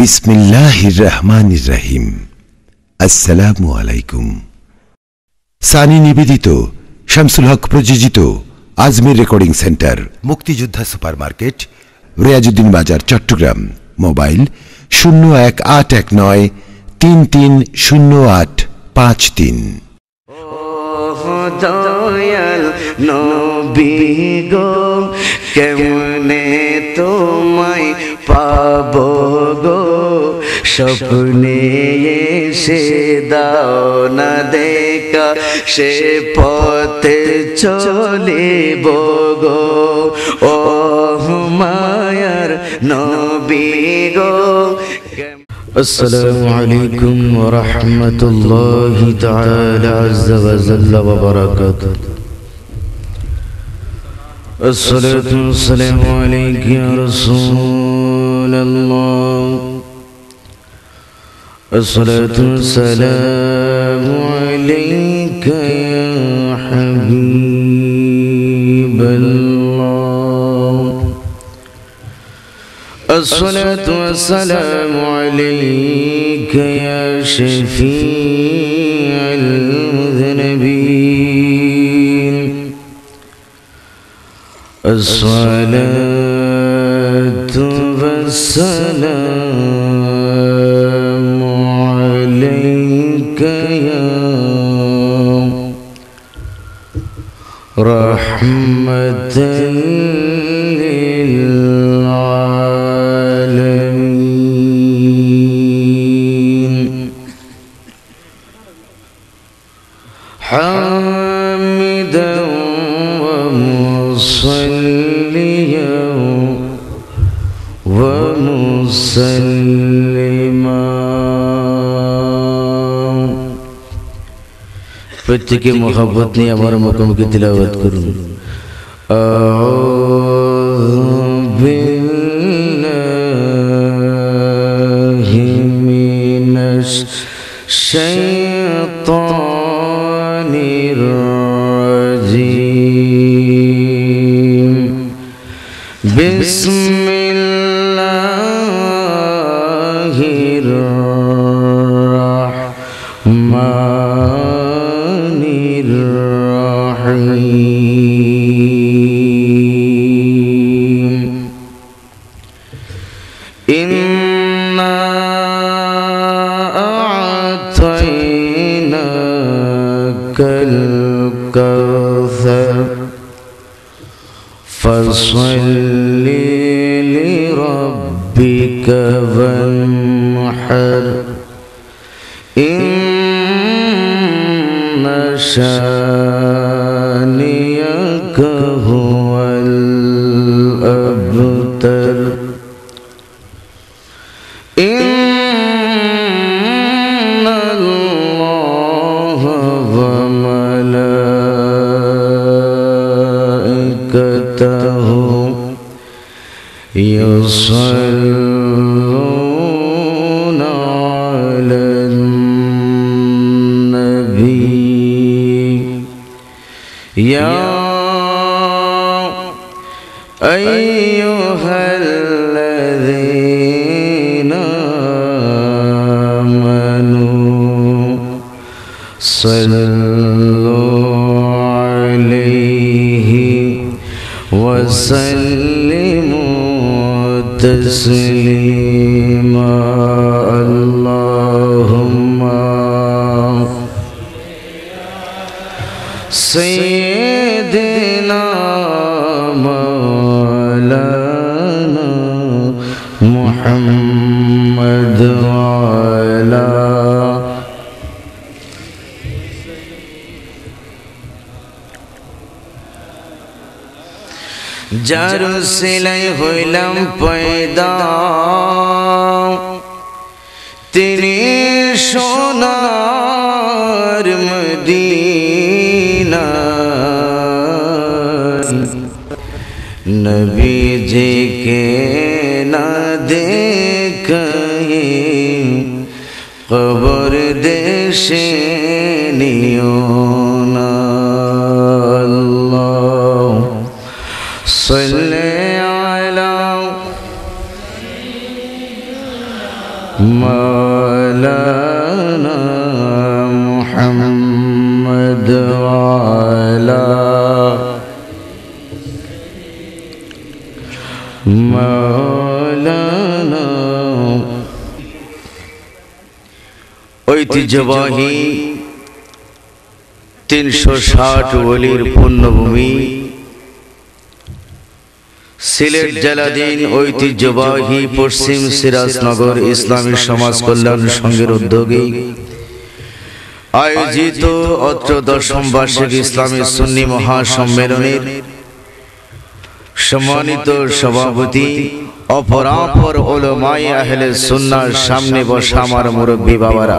বিসমিল্লাহির রহমান রাহিম আসসালামু আলাইকুম সানি নিবেদিত শামসুল হক প্রযোজিত আজমির রেকর্ডিং সেন্টার মুক্তিযোদ্ধা super market Reazuddin Bazar Chittagong mobile শূন্য এক আট এক নয় তিন তিন শূন্য আট পাঁচ তিন দয়াল নবী গো কেমনে তোমায় পাব গো স্বপ্নে সে দাও না দেখা সে পথে চলে গো ও মায়ার নবী গো السلام عليكم ورحمة الله تعالى عز وجل وبركاته الصلاة والسلام عليك يا رسول الله الصلاة والسلام عليك يا حبيب الصلاة والسلام عليك يا شفيع المذنبين الصلاة والسلام عليك يا رحمة بچے کی محبت نہیں ہمارے مقام کی تلاوت کروں اعوذ باللہ من الشیطان الرجیم بسم تسليما اللهم سيدنا مولانا محمد وعلى যার সিলাই হইলাম نہ قبر دیکب دیش اللہ سننے آئلہ ঐতিহ্যবাহী তিনশো ষাট অলির পূর্ণভূমি সিলেট জেলাধীন ঐতিহ্যবাহী পশ্চিম সিরাজনগর ইসলামী সমাজ কল্যাণ সংঘের উদ্যোগে আয়োজিত অত্র দশম বার্ষিক ইসলামী সুন্নি মহাসম্মেলনের সম্মানিত সভাপতি অপরাপর ওলমাই আহলে সুন্নার সামনে বসা আমার মুরব্বী বাবারা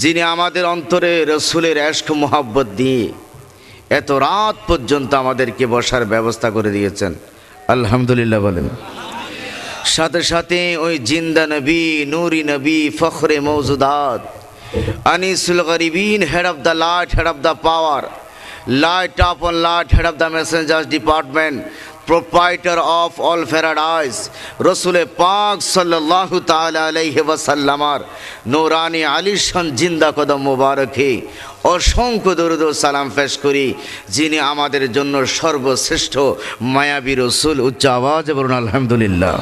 যিনি আমাদের অন্তরে রসুলের এশক মোহাব্বত দিয়ে এত রাত পর্যন্ত আমাদেরকে বসার ব্যবস্থা করে দিয়েছেন আলহামদুলিল্লাহ বলেন সাথে সাথে ওই জিন্দা নবী নুরি নবী ফখরে মৌজুদাত আনিসুল গরিবিন head of the light head of the power light up on light head of the messengers department proprietor of all paradise রসুলে পাক সাল্লাহ হেবাসাল্লামার নৌরানি আলিশান জিন্দা কদম মুবারকে অসংখ্য দরুদ সালাম পেশ করি যিনি আমাদের জন্য সর্বশ্রেষ্ঠ মায়াবী রসুল উচ্চ আওয়াজ বলুন আলহামদুলিল্লাহ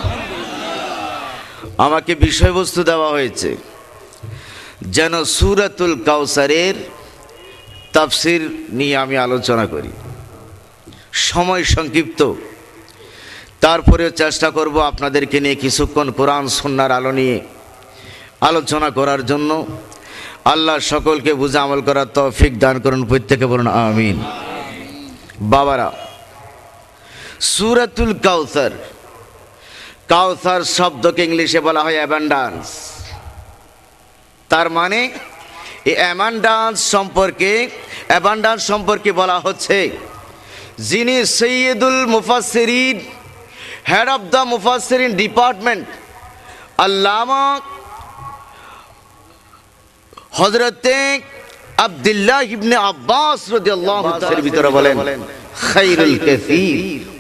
আমাকে বিষয়বস্তু দেওয়া হয়েছে যেন সুরাতুল কাউসারের তাফসির নিয়ে আমি আলোচনা করি সময় সংক্ষিপ্ত তারপরে চেষ্টা করব আপনাদেরকে নিয়ে কিছুক্ষণ কোরআন সন্ন্যার আলো নিয়ে আলোচনা করার জন্য আল্লাহ সকলকে বুঝে আমল করার তৌফিক দান করুন প্রত্যেকে বলুন আমিন বাবারা সুরাতুল কাউসার কাউসার শব্দকে ইংলিশে বলা হয় অ্যাবান্ডান্স তার মানে অ্যাবান্ডান্স সম্পর্কে অ্যাবান্ডান্স সম্পর্কে বলা হচ্ছে যিনি সৈয়দুল মুফাসিরিন head of the Mufassirin department, Allama Hazrat Abdullah ibn Abbas ভিতরে বলেন খাইরুল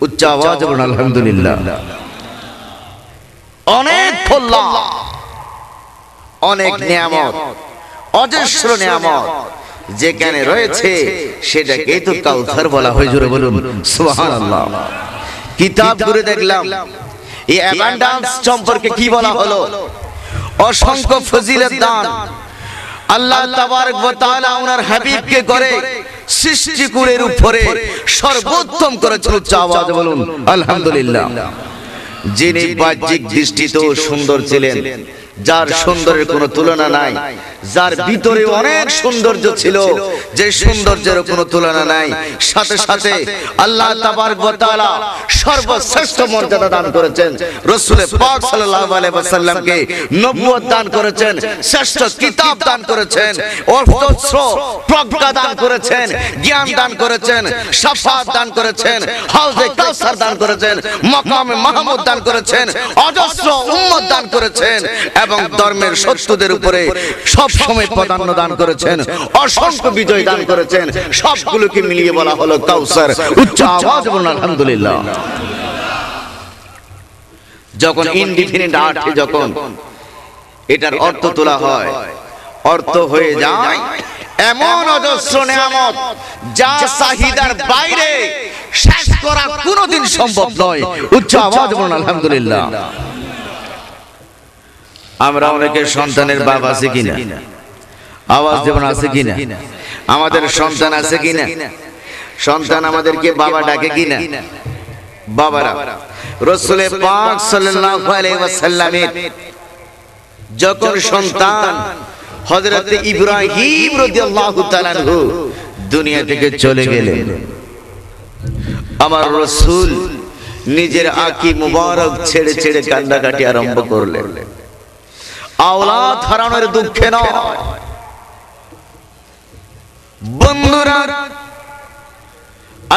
উচ্চ আওয়াজ আলহামদুলিল্লাহ অনেক অনেক নিয়ামত অজস্র নিয়ামত যেখানে রয়েছে সেটাকেই তো কাউথার বলা হয় জোরে বলুন সুবহানাল্লাহ কিতাব ঘুরে দেখলাম এই অ্যাবান্ডান্স সম্পর্কে কি বলা হলো অসংখ্য ফজিলত দান আল্লাহ তাবারক ওয়া তাআলা ওনার হাবিবকে করে সৃষ্টি সৃষ্টিকুলের উপরে সর্বোত্তম করেছিল চাওয়াজ বলুন আলহামদুলিল্লাহ যিনি বাহ্যিক দৃষ্টিতেও সুন্দর ছিলেন যার সৌন্দর্যের কোনো তুলনা নাই যার ভিতরে অনেক সৌন্দর্য ছিল যে সৌন্দর্যের কোনো তুলনা নাই সাথে সাথে আল্লাহ সর্বশ্রেষ্ঠ মর্যাদা দান করেছেন রসুল পাক দান করেছেন শ্রেষ্ঠ কিতাব দান করেছেন অর্থস্র প্রজ্ঞা দান করেছেন জ্ঞান দান করেছেন দান করেছেন হাউজে কাউসার দান করেছেন মকামে মাহমুদ দান করেছেন অজস্র উম্মত দান করেছেন এবং ধর্মের শত্রুদের উপরে সব সময় প্রাধান্য দান করেছেন অসংখ্য বিজয় দান করেছেন সবগুলোকে মিলিয়ে বলা হলো কাউসার উচ্চ আওয়াজ বলুন আলহামদুলিল্লাহ যখন ইনডিফিনিট আর্ট যখন এটার অর্থ তোলা হয় অর্থ হয়ে যায় এমন অজস্র নিয়ামত যা চাহিদার বাইরে শেষ করা কোনোদিন সম্ভব নয় উচ্চ আওয়াজ বলুন আলহামদুলিল্লাহ আমরা অনেকে সন্তানের বাবা আছে কিনা আওয়াজ যেমন আছে কিনা আমাদের সন্তান আছে কিনা সন্তান আমাদেরকে বাবা ডাকে কিনা বাবারা রসুলের পাক সাল্লাল্লাহু আলাইহি ওয়াসাল্লামের যখন সন্তান হযরত ইব্রাহিম রাদিয়াল্লাহু তাআলা দুনিয়া থেকে চলে গেলেন আমার রসুল নিজের আকি মুবারক ছেড়ে ছেড়ে কান্নাকাটি আরম্ভ করলেন আওলাদ হারানোর দুঃখে নয় বন্ধুরা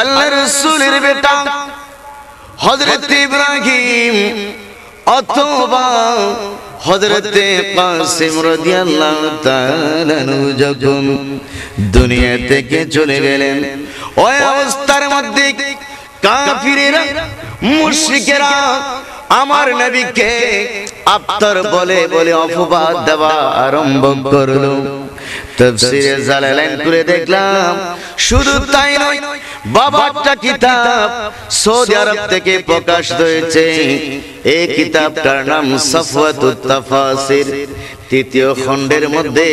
আল্লাহ রসুলের বেটা হজরত ইব্রাহিম অথবা হজরতে কাসিম রাদিয়াল্লাহু তাআলা যখন দুনিয়া থেকে চলে গেলেন ওই অবস্থার মধ্যে কাফিরেরা মুশরিকেরা আমার নবীকে আফতার বলে বলে অপবাদ দেওয়া আরম্ভ করলো তফসিরে জালালাইন করে দেখলাম শুধু তাই নয় বাবারটা কিতাব সৌদি আরব থেকে প্রকাশ হয়েছে এই কিতাবটার নাম সফওয়াতুত তাফাসির তৃতীয় খণ্ডের মধ্যে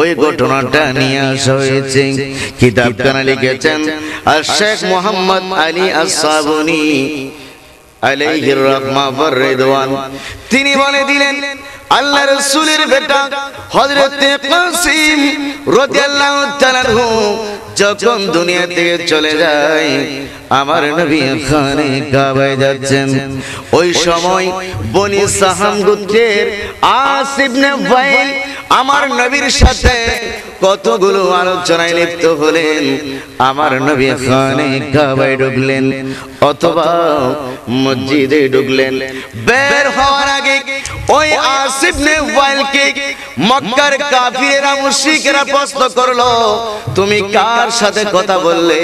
ওই ঘটনাটা নিয়ে আসা হয়েছে কিতাবখানা লিখেছেন আর শেখ মোহাম্মদ আলী আসাবনী আলাইহির রাহমা ওয়ার রিদওয়ান তিনি বলে দিলেন আল্লাহ রাসূলের বেটা হযরত কাসিম রাদিয়াল্লাহু যখন দুনিয়া থেকে চলে যায় আমার নবী খানে কাবায় যাচ্ছেন ওই সময় বনি সাহাম গোত্রের আসিবনে ওয়াইল আমার নবীর সাথে কতগুলো আলোচনায় লিপ্ত হলেন আমার নবী খানে কাবায় ঢুকলেন অথবা মসজিদে ঢুকলেন বের হওয়ার আগে ওই আসিফ নে ওয়াইলকে মক্কার কাফিরেরা মুশরিকেরা প্রশ্ন করলো তুমি কার সাথে কথা বললে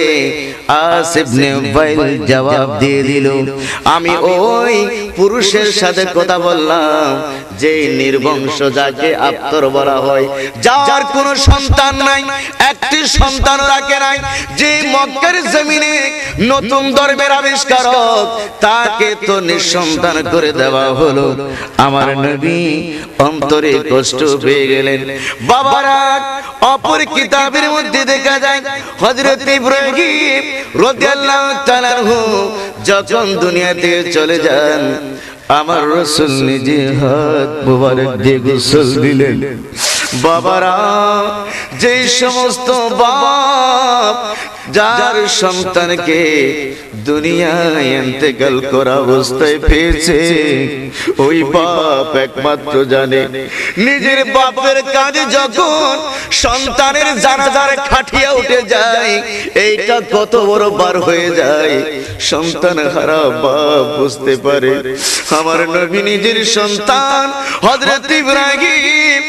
আস ইবনে উবাইল জবাব দিয়ে দিল আমি ওই পুরুষের সাথে কথা বললাম যে নির্বংশ যাকে আত্মর বলা হয় যার কোনো সন্তান নাই একটি সন্তান রাখে নাই যে মক্কার জমিনে নতুন দরবের আবিষ্কারক তাকে তো নিঃসন্তান করে দেওয়া হলো আমার নবী অন্তরে কষ্ট হয়ে গেলেন বাবারা অপর কিতাবের মধ্যে দেখা যায় হজরত ইব্রাহিম রাদিয়াল্লাহু তাআলা যখন দুনিয়াতে চলে যান আমার রসুল নিজে হাত মুবারক দিয়ে গোসল দিলেন বাবারা যে সমস্ত বাপ যার সন্তানকে দুনিয়ায় এতেকাল করা অবস্থায় পেয়েছে ওই বাপ একমাত্র জানে নিজের বাপের কাজে যখন সন্তানের জানাজার খাটিয়া উঠে যায় এইটা কত বড় বার হয়ে যায় সন্তান হারা বাপ বুঝতে পারে আমার নবী নিজের সন্তান হজরত ইব্রাহিম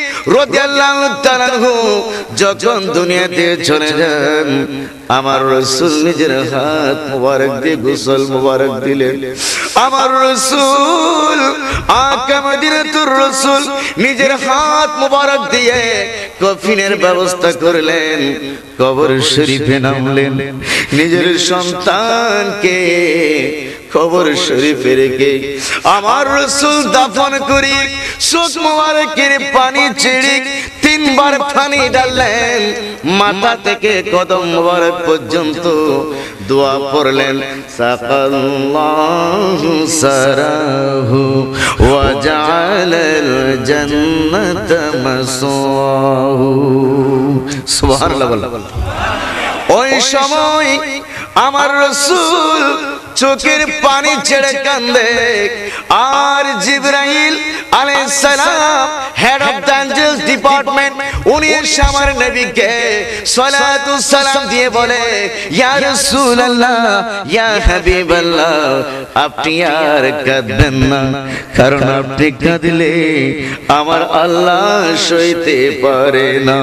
যখন দুনিয়াতে চলে যান আমার রসুল নিজের হাত মুবারক দিয়ে গোসল মুবারক দিলেন আমার রসুল আকামদিনাতুর রসুল নিজের হাত মুবারক দিয়ে কফিনের ব্যবস্থা করলেন কবর শরীফে নামলেন নিজের সন্তানকে কবর শরীফে রেখে আমার রসুল দাফন করি শোক মোবারকের পানি চিড়ি তিনবার পানি ডাললেন মাথা থেকে কদম মোবারক পর্যন্ত দোয়া পড়লেন সাকাল্লাহু সারাহু ওয়া জাআলাল জান্নাতা সুবহানাল্লাহ ওই সময় আমার রসুল চোখের পানি ছেড়ে কান্দে আর জিব্রাইল আলাইহিস সালাম হেড অফ দ্য ডিপার্টমেন্ট উনি আমার নবীকে সালাতু সালাম দিয়ে বলে ইয়া রাসূলুল্লাহ ইয়া হাবিবাল্লাহ আপনি আর কাঁদবেন না কারণ আপনি কাঁদলে আমার আল্লাহ সইতে পারে না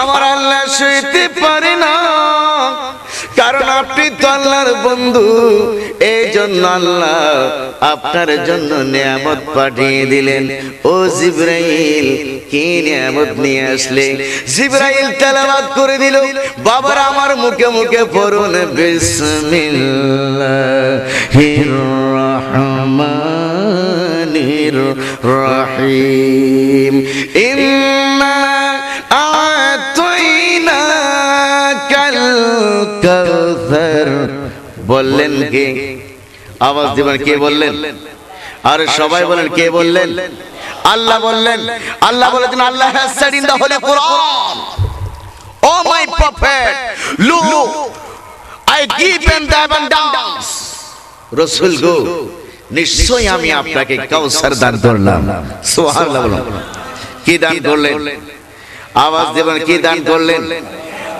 আমার আল্লাহ সইতে পারে না কারণ তো আল্লাহর বন্ধু এই জন্য আল্লাহ আপনার জন্য নিয়ামত পাঠিয়ে দিলেন ও জিব্রাইল কি নিয়ামত নিয়ে আসলে জিব্রাইল তেলাওয়াত করে দিল বাবার আমার মুখে মুখে পড়ুন বিসমিল্লাহির রহমানির রহিম ইন্না বললেন কে আওয়াজ দিবেন কে বললেন আর সবাই বলেন কে বললেন আল্লাহ বললেন আল্লাহ বলেছেন Allah has the holy Quran ও মাই প্রফেট লু I give the the abundance রাসূল গো নিশ্চয়ই আমি আপনাকে কাউসার দান করলাম সুবহানাল্লাহ কি দান করলেন আওয়াজ দেবেন কি দান করলেন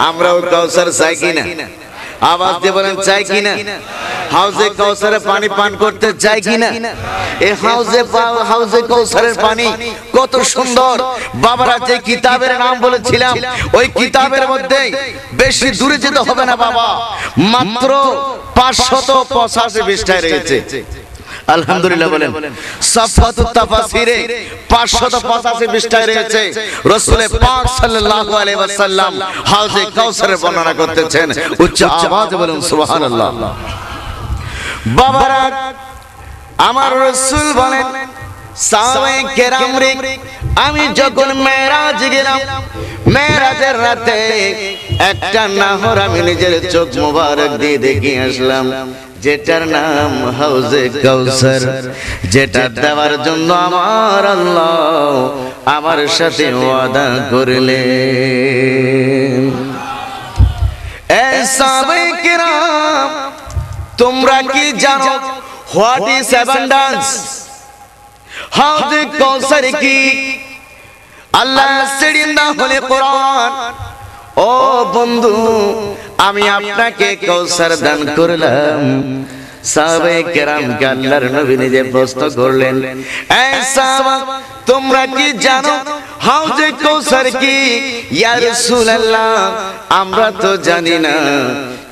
আমরাও কাউসার চাই কিনা আওয়াজ দিয়ে বলেন চাই কিনা হাউজে কৌসারের পানি পান করতে চাই কিনা এ হাউজে হাউজে কৌসারের পানি কত সুন্দর বাবারা যে কিতাবের নাম বলেছিলাম ওই কিতাবের মধ্যে বেশি দূরে যেতে হবে না বাবা মাত্র পাঁচশত পঁচাশি পৃষ্ঠায় রয়েছে আলহামদুলিল্লাহ বলেন সাফাতু তাফাসিরে 585 পৃষ্ঠায় রয়েছে রাসূল পাক সাল্লাল্লাহু আলাইহি ওয়াসাল্লাম হাউজে কাউসারের বর্ণনা করতেছেন উচ্চ আওয়াজে বলেন সুবহানাল্লাহ বাবারা আমার রাসূল বলেন আমি যখন মেয়েরাজ গেলাম মেরাজের রাতে একটা নাহর আমি নিজের চোখ মোবারক দিয়ে দেখি আসলাম যেটার নাম হাউজে কৌসর যেটা দেওয়ার জন্য আমার আল্লাহ আমার সাথে ওয়াদা করলে তোমরা কি জানো what is seven dance house কৌসর কি আল্লাহ সিরিন্দা হলে কোরআন ও বন্ধু আমি আপনাকে কৌসার দান করলাম সাহাবায়ে কেরাম আল্লাহর নবী নিজে প্রশ্ন করলেন এই সাহাবা তোমরা কি জানো হাউজ কৌসার কি ইয়া আমরা তো জানি না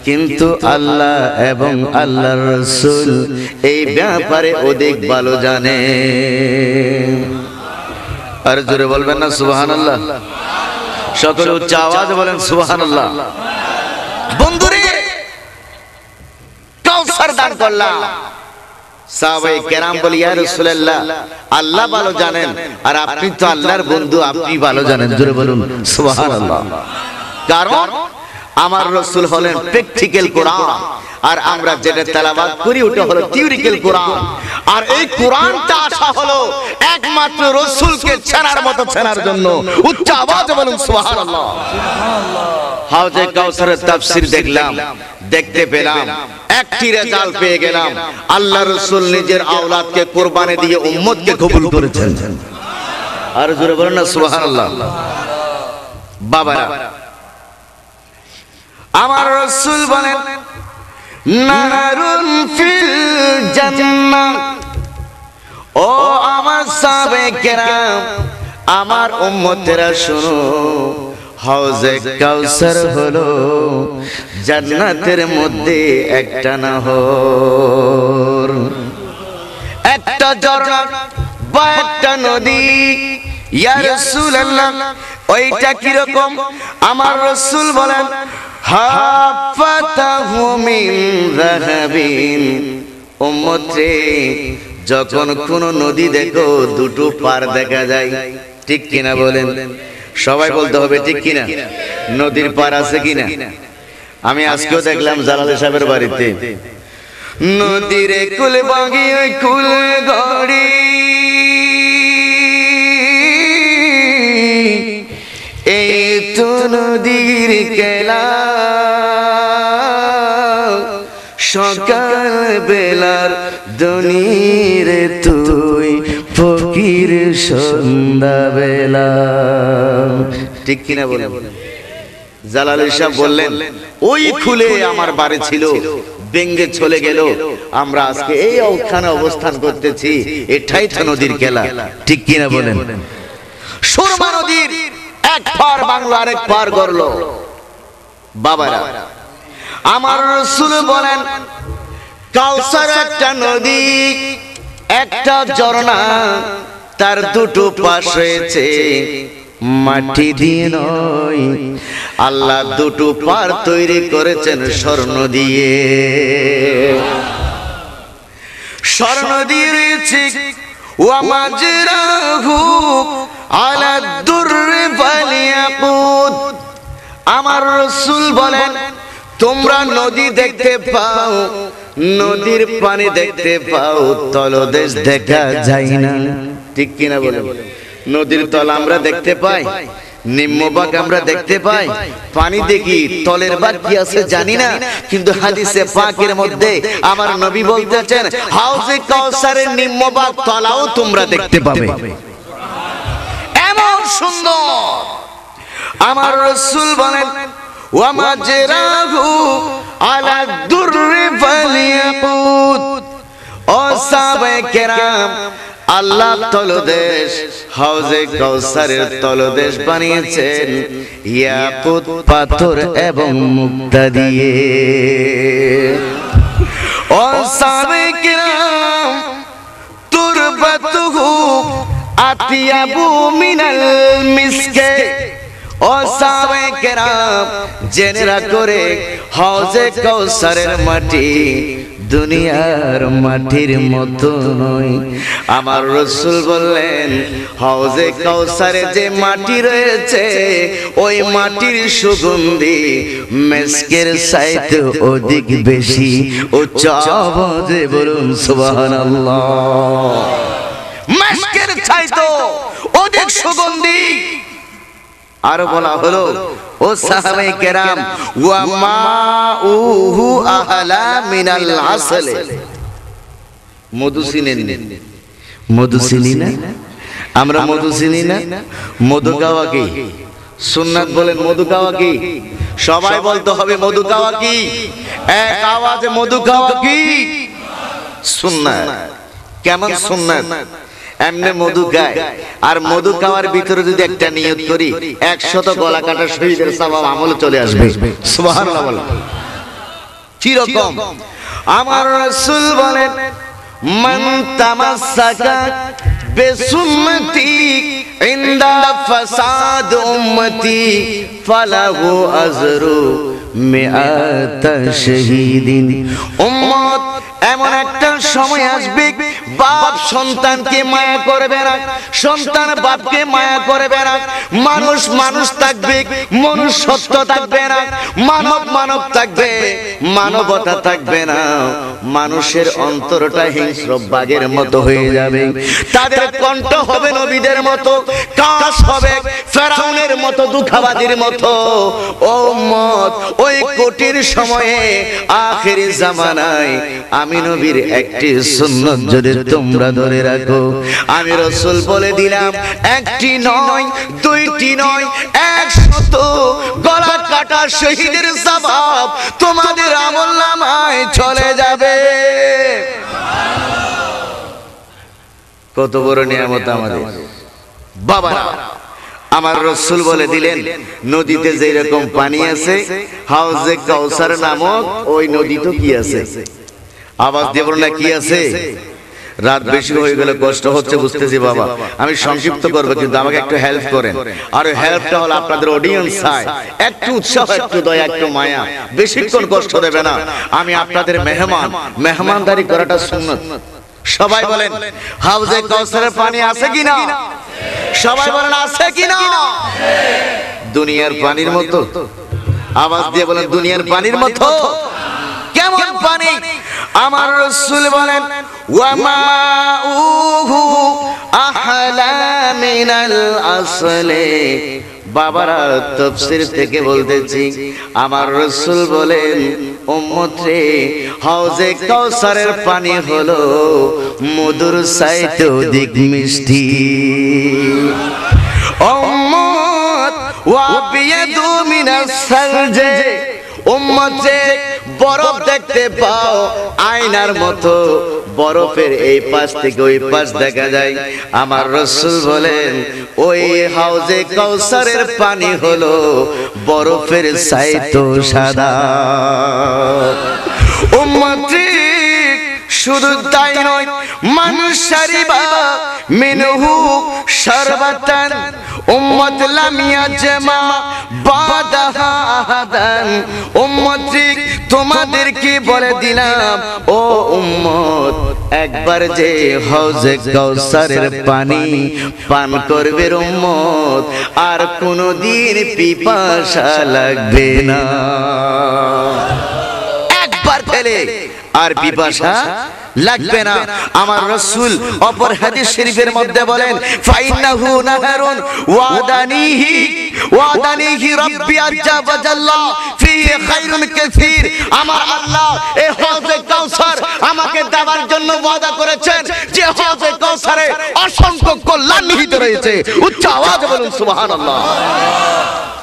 কিন্তু আল্লাহ এবং আল্লাহ রসুল এই ব্যাপারে অধিক ভালো জানে আর জোরে বলবেন না আল্লাহ সকলে উচ্চ আওয়াজ বলেন আল্লাহ বন্ধুরে কৌসার দান করলাম বলি আল্লাহ ভালো জানেন আর আপনি তো আল্লাহর বন্ধু আপনি ভালো জানেন বলুন কারণ আমার রসুল হলেন প্র্যাকটিক্যাল কোরআন আর আমরা যেটা তেলাবাদ করি ওটা হলো থিওরিক্যাল কোরআন আর এই কোরআনটা আসা হলো একমাত্র রসুলকে ছেনার মতো ছেনার জন্য উচ্চ আওয়াজ বলুন সুবহানাল্লাহ হাউজে কাউসারের তাফসীর দেখলাম দেখতে পেলাম একটি রেজাল পেয়ে গেলাম আল্লাহ রসুল নিজের আওলাদকে কোরবানি দিয়ে উম্মতকে কবুল করেছেন আর জোরে বলেন না সুবহানাল্লাহ বাবারা আমার রসুল বলেন নারুন ফিল জান্নাত ও আমার সাবে কেরাম আমার উম্মতেরা শুনো হাউজে কাউসার হলো জান্নাতের মধ্যে একটা হর একটা ঝর্ণা বা একটা নদী ইয়া রাসূলুল্লাহ ওইটা কি রকম আমার রাসূল বলেন হাফাতাহু মিন যাহাবিন উম্মত যখন কোন নদী দেখো দুটো পার দেখা যায় ঠিক কিনা বলেন সবাই বলতে হবে ঠিক কিনা নদীর পার আছে কিনা আমি আজকেও দেখলাম জালাল সাহেবের বাড়িতে নদীরে কুল বাগি কুল গড়ি মৃত্যু নদীর কেলা সকাল বেলার দনির তুই ফকির সন্ধ্যা বেলা ঠিক কিনা বলে জালাল সাহেব বললেন ওই খুলে আমার বাড়ি ছিল বেঙ্গে চলে গেল আমরা আজকে এই ওখানে অবস্থান করতেছি এটাই তো নদীর কেলা ঠিক কিনা বলেন সুরমা নদীর এক পার বাংলা আরেক পার করলো বাবারা আমার রসুল বলেন কাউসার একটা নদী একটা ঝর্ণা তার দুটো পাশ রয়েছে মাটি দিয়ে নয় আল্লাহ দুটো পার তৈরি করেছেন স্বর্ণ দিয়ে স্বর্ণ দিয়ে রয়েছে ও মাঝে রাহু আমার রসুল বলেন তোমরা নদী দেখতে পাও নদীর পানি দেখতে পাও তলদেশ দেখা যায় না ঠিক কিনা বলে নদীর তল আমরা দেখতে পাই নিম্নবাগ আমরা দেখতে পাই পানি দেখি তলের বাদ কি আছে জানি না কিন্তু হাদিসে পাকের মধ্যে আমার নবী বলতেছেন হাউজে কাউসারের নিম্নবাগ তলাও তোমরা দেখতে পাবে সুন্দর আমার রসুল বলেন ওয়ামা জেরাহু আলা দুররি ফালিয়াকুত ও সাহাবায়ে কেরাম আল্লাহ তলদেশ হাউজে কৌসারের তলদেশ বানিয়েছেন ইয়াকুত পাথর এবং মুক্তা দিয়ে ও সাহাবায়ে কেরাম বাতু আতিয়াবু মিনাল মিসকে ও সাবে কেরাম জেনেরা করে হজে কৌসারের মাটি দুনিয়ার মাটির মতো নয় আমার রসুল বললেন হাউজে কাউসারে যে মাটি রয়েছে ওই মাটির সুগন্ধি মেসকের সাইতে অধিক বেশি ও চাওয়া বলুন সুবহানাল্লাহ মাস্কের চাইতো অধিক সুগন্ধি আর বলা হলো ও সাহাবাই কেরাম ওয়া মা উহু আহলা মিনাল আসল মধু চিনেন মধু চিনি না আমরা মধু চিনি না মধু গাওয়া কি সুন্নাত বলেন মধু গাওয়া কি সবাই বলতে হবে মধু গাওয়া কি এক আওয়াজে মধু গাওয়া কি সুন্নাত কেমন সুন্নাত এমনি মধু খায় আর মধু খাওয়ার ভিতরে যদি একটা নিয়ত করি একশত গলা কাটা শহীদের স্বভাব আমল চলে আসবে কিরকম আমার রসুল বলেন মান তামাসাকা বেসুন্নতি ইন্দা ফাসাদ উম্মতি ফালাহু আজরু মিআত শহীদিন উম্মত এমন একটা সময় আসবে বাপ সন্তানকে মায়া করবে না সন্তান বাপকে মায়া করবে না মানুষ মানুষ থাকবে মনুষ্যত্ব থাকবে না মানব মানব থাকবে মানবতা থাকবে না মানুষের অন্তরটা হিংস্র বাঘের মতো হয়ে যাবে তাদের কণ্ঠ হবে নবীদের মতো কাশ হবে ফেরাউনের মতো দুঃখাবাদীর মতো ও মত ওই কোটির সময়ে আখের জামানায় আমি নবীর একটি সুন্নত যদি তোমরা ধরে রাখো আমি রসুল বলে দিলাম একটি নয় দুইটি নয় একশত গলা কাটা শহীদের স্বভাব তোমাদের আমল নামায় চলে যাবে কত বড় নিয়ামত আমাদের বাবা আমার রসুল বলে দিলেন নদীতে যে রকম পানি আছে হাউজে কাউসার নামক ওই নদী তো কি আছে আওয়াজ দেব না কি আছে রাত বেশি হয়ে গেলে কষ্ট হচ্ছে বুঝতেছি বাবা আমি সংক্ষিপ্ত করব কিন্তু আমাকে একটু হেল্প করেন আর হেল্পটা হলো আপনাদের অডিয়েন্স চাই একটু উৎসাহ একটু দয়া একটু মায়া বেশিক্ষণ কষ্ট দেবে না আমি আপনাদের মেহমান মেহমানদারি করাটা সুন্নত সবাই বলেন হাউজে কাউসারের পানি আছে কি না সবাই বলেন আছে কি না দুনিয়ার পানির মতো আওয়াজ দিয়ে বলেন দুনিয়ার পানির মতো কেমন পানি আমার রসুল বলেন ওয়ামাউহু আহলা মিনাল আসলে বাবারা তফসির থেকে বলতেছি আমার রসুল বলেন উম্মত রে হাউজে কাউসারের পানি হলো মধুর সাইতে অধিক মিষ্টি উম্মত ওয়া বিয়াদু মিনাস সালজে উম্মত বরফ দেখতে পাও আয়নার মতো বরফের এই পাশ থেকে ওই পাশ দেখা যায় আমার রসুল বলেন ওই হাউজে কৌসারের পানি হলো বরফের সাইতো সাদা উম্মতি শুধু তাই নয় মানুষ সারিবা লামিয়া জমা তোমাদেরকে বলে দিলাম ও উম্মত একবার যে হাউজে কাউসারের পানি পান করবে উম্মত আর কোনোদিন পিপাসা লাগবে না একবার ফেলে আর বিপাশা লাগবে না আমার রসুল অপর হাদিস শরীফের মধ্যে বলেন নাহারুন ওয়াদানিহি ওয়াদানিহি আজ্জা আমার আল্লাহ এ হজে কাউসার আমাকে দেওয়ার জন্য ওয়াদা করেছেন যে হজে কাউসারে অসংখ্য কল্যাণ নিহিত রয়েছে উচ্চ আওয়াজে বলুন সুবহানাল্লাহ সুবহানাল্লাহ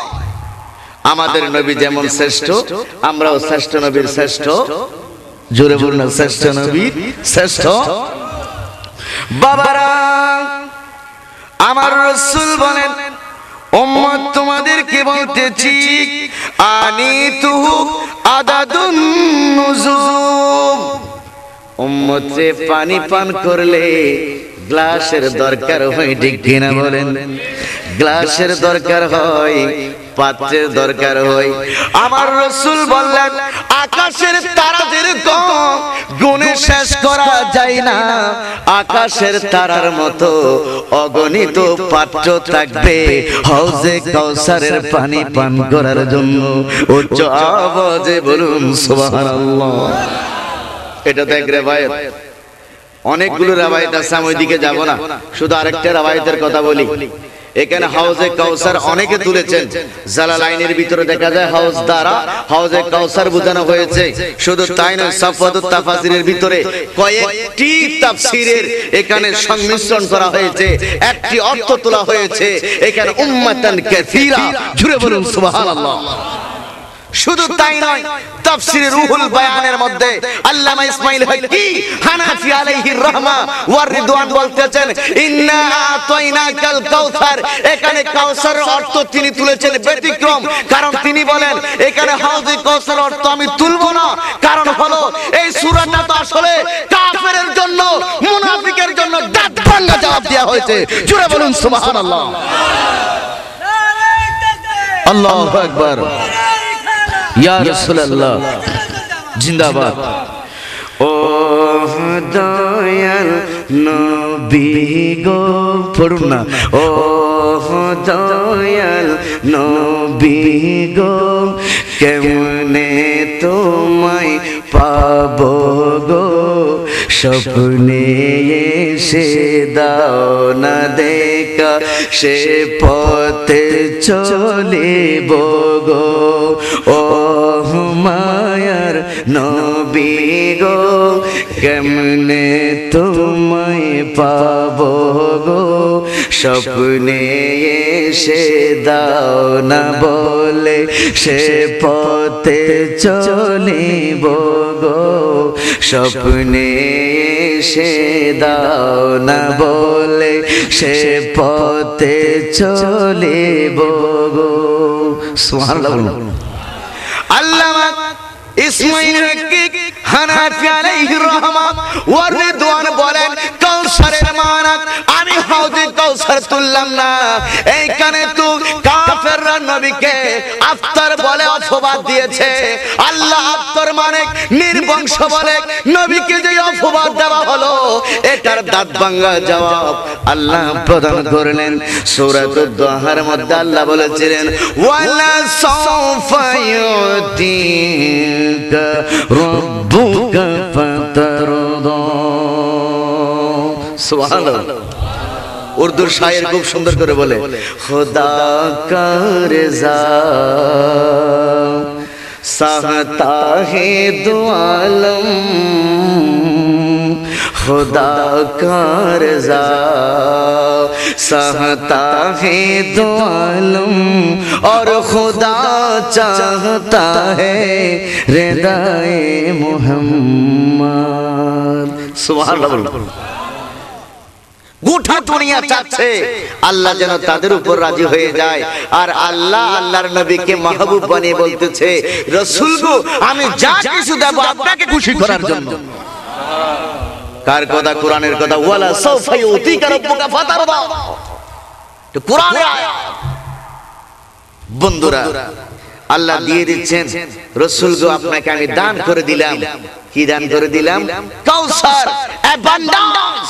আমাদের নবী যেমন শ্রেষ্ঠ আমরাও শ্রেষ্ঠ নবীর শ্রেষ্ঠ জোরে বলুন শ্রেষ্ঠ নবী শ্রেষ্ঠ বাবারা আমার রসুল বলেন উম্মত তোমাদের কি বলতেছি আনি তু আদাদুন নুজুম উম্মতে পানি পান করলে গ্লাসের দরকার হয় ঠিক কিনা বলেন গ্লাসের দরকার হয় পাত্রের দরকার হই আমার রসুল বললেন আকাশের তারাদের যেরকম গুণে শেষ করা যায় না আকাশের তারার মতো অগণিত পাত্র থাকবে হাউজে কাউসারের পানি পান করার জন্য উচ্চ আওয়াজে বলুন সুবহানাল্লাহ এটা তো এক ভাই অনেকগুলো রাবায়ত আছে আমি ওইদিকে যাব না শুধু আরেকটা রাবায়তের কথা বলি এখানে হাউজে কাউসার অনেকে তুলেছেন লাইনের ভিতরে দেখা যায় হাউজ দ্বারা হাউজে কাউসার বোঝানো হয়েছে শুধু তাই নয় সাফাত তাফাসিরের ভিতরে কয়েকটি তাফসিরের এখানে সংমিশ্রণ করা হয়েছে একটি অর্থ তোলা হয়েছে এখানে উম্মাতান কাসীরা জুড়ে বলুন সুবহানাল্লাহ শুধু তাই নয় তফসিরে রুহুল বায়ানের মধ্যে আল্লামা ইসমাঈল হকি হানাফি আলাইহির রাহমা ওয়া রিদওয়ান বলতেছেন ইন্না আতাইনাকাল কাউসার এখানে কাউসার অর্থ তিনি তুলেছেন ব্যতিক্রম কারণ তিনি বলেন এখানে হাউজে কাউসার অর্থ আমি তুলব না কারণ হলো এই সূরাটা তো আসলে কাফেরের জন্য মুনাফিকের জন্য দাঁত ভাঙা জবাব দেওয়া হয়েছে জোরে বলুন সুবহানাল্লাহ আল্লাহু আকবার আল্লাহু আকবার یا رسول اللہ زندہ اوہ نبی گو سنگل جاتی گڑھنا او ہل نی تمہیں পাব গো স্বপ্নে সে দাও না দেখা সে পথে চলে গো ও মায়ার নবী গো কেমনে তুমি পাব গো স্বপ্নে এসে দাও না বলে সে পথে চলে বগো স্বপ্নে সে দাও না বলে সে পথে চলে বগো আল্লাহ ইসমাইল হাকিক হানাফি আলাইহি রহমান বলেন কাউসারের শুনলাম না এইখানে তো কাফেররা নবীকে আফতার বলে অপবাদ দিয়েছে আল্লাহ আফতার মানে নির্বংশ বলে নবীকে যে অপবাদ দেওয়া হলো এটার দাঁত ভাঙা জবাব আল্লাহ প্রদান করলেন সূরাত দোহার মধ্যে আল্লাহ বলেছিলেন ওয়ালা সাউফা ইউতিকা রব্বুকা ফাতারদা সুবহানাল্লাহ উর্দুর শায়ের খুব সুন্দর করে বলে খোদা কারেজা সাহতা হে দুআলম খোদা কারজা সাহতা হে দুআলম और खुदा चाहता है रेदाए मोहम्मद सुभान अल्लाह গোটা দুনিয়া চাচ্ছে আল্লাহ যেন তাদের উপর রাজি হয়ে যায় আর আল্লাহ আল্লাহর নবীকে মাহবুব বানিয়ে বলতেছে রসুল গো আমি যা কিছু দেব আপনাকে খুশি করার জন্য কার কথা কোরআনের কথা ওয়ালা সাউফা ইউতিকা রাব্বুকা ফাতারদা তো কোরআনের বন্ধুরা আল্লাহ দিয়ে দিচ্ছেন রসুল গো আপনাকে আমি দান করে দিলাম কি দান করে দিলাম কাউসার অ্যাবান্ডেন্স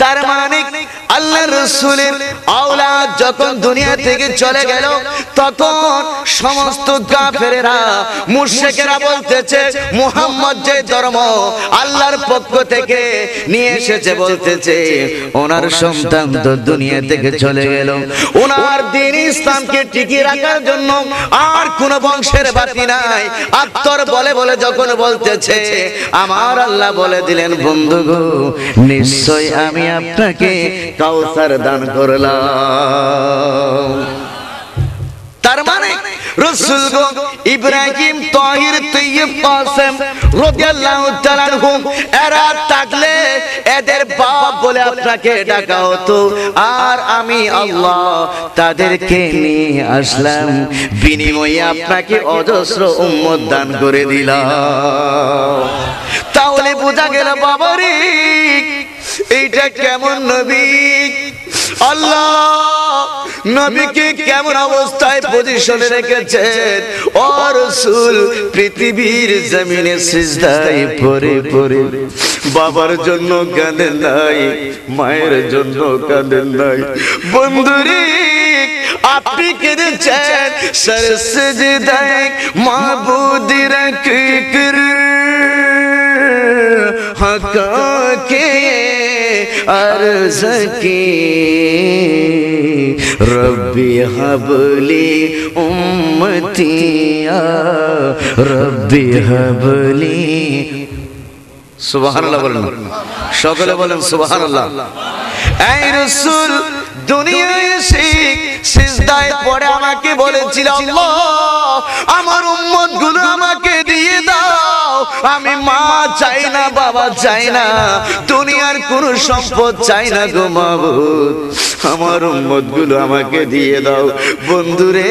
তার মানে আল্লাহ রসুলের আওলাদ যখন দুনিয়া থেকে চলে গেল তখন সমস্ত কাফেরেরা মুর্শেকেরা বলতেছে মুহাম্মদ যে ধর্ম আল্লাহর পক্ষ থেকে নিয়ে এসেছে বলতেছে ওনার সন্তান তো দুনিয়া থেকে চলে গেল ওনার দিন ইসলামকে টিকিয়ে রাখার জন্য আর কোন বংশের বাতি নাই আত্মর বলে বলে যখন বলতেছে আমার আল্লাহ বলে দিলেন বন্ধু নিশ্চয় আমি আপনাকে কাউসার দান করলাম তার মানে রসুল গো ইব্রাহিম তহির তৈয়ব কাসেম তাআলা এরা থাকলে এদের বাপ বলে আপনাকে ডাকা হতো আর আমি আল্লাহ তাদেরকে নিয়ে আসলাম বিনিময়ে আপনাকে অজস্র উম্মত দান করে দিলাম তাহলে বোঝা গেল বাবারে এইটা কেমন নবী আল্লাহ নবীকে কেমন অবস্থায় পজিশন রেখেছেন ও রাসূল পৃথিবীর জমিনে সিজদায় পড়ে পড়ে বাবার জন্য কাঁদে নাই মায়ের জন্য কাঁদে নাই বন্ধুরে আপনি কেঁদেছেন সরসজদায় মাবুদিরা কি কর হাকা अर्ज की रब्बी हबली उम्मतिया रब्बी हबली সুবহানাল্লাহ বলেন সকলে বলেন সুবহানাল্লাহ এই রাসূল দুনিয়ায় এসে সিজদায় পড়ে আমাকে বলেছিল আল্লাহ আমার উম্মত বাবা চাই না দুনিয়ার কোন সম্পদ চাই না গো মাবুদ আমার উম্মত গুলো আমাকে দিয়ে দাও বন্ধুরে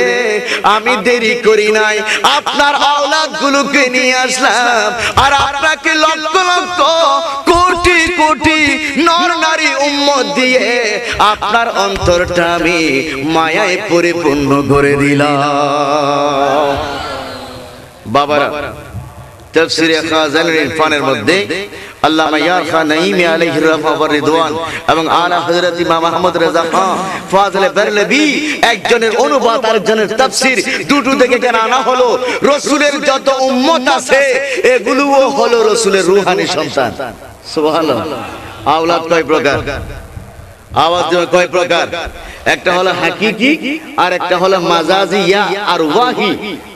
আমি দেরি করি নাই আপনার আওলাদ গুলোকে নিয়ে আসলাম আর আপনাকে লক্ষ লক্ষ কোটি কোটি নর নারী উম্মত দিয়ে আপনার অন্তরটা আমি মায়ায় পরিপূর্ণ করে দিলাম বাবারা তফসিরে খাজানুল ইরফানের মধ্যে আল্লামা ইয়া খান নাঈমি আলাইহি রাফা ওয়া রিদওয়ান এবং আলা হযরত ইমাম আহমদ রেজা খান ফাজলে বেরলভি একজনের অনুবাদ আরেকজনের তাফসীর দুটো থেকে কেন আনা হলো রাসূলের যত উম্মত আছে এগুলোও হলো রাসূলের রূহানি সন্তান সুবহানাল্লাহ আওলাদ কয় প্রকার আওয়াজ যেমন কয় প্রকার একটা হলো হাকিকি আর একটা হলো মাজাজি ইয়া আর ওয়াহি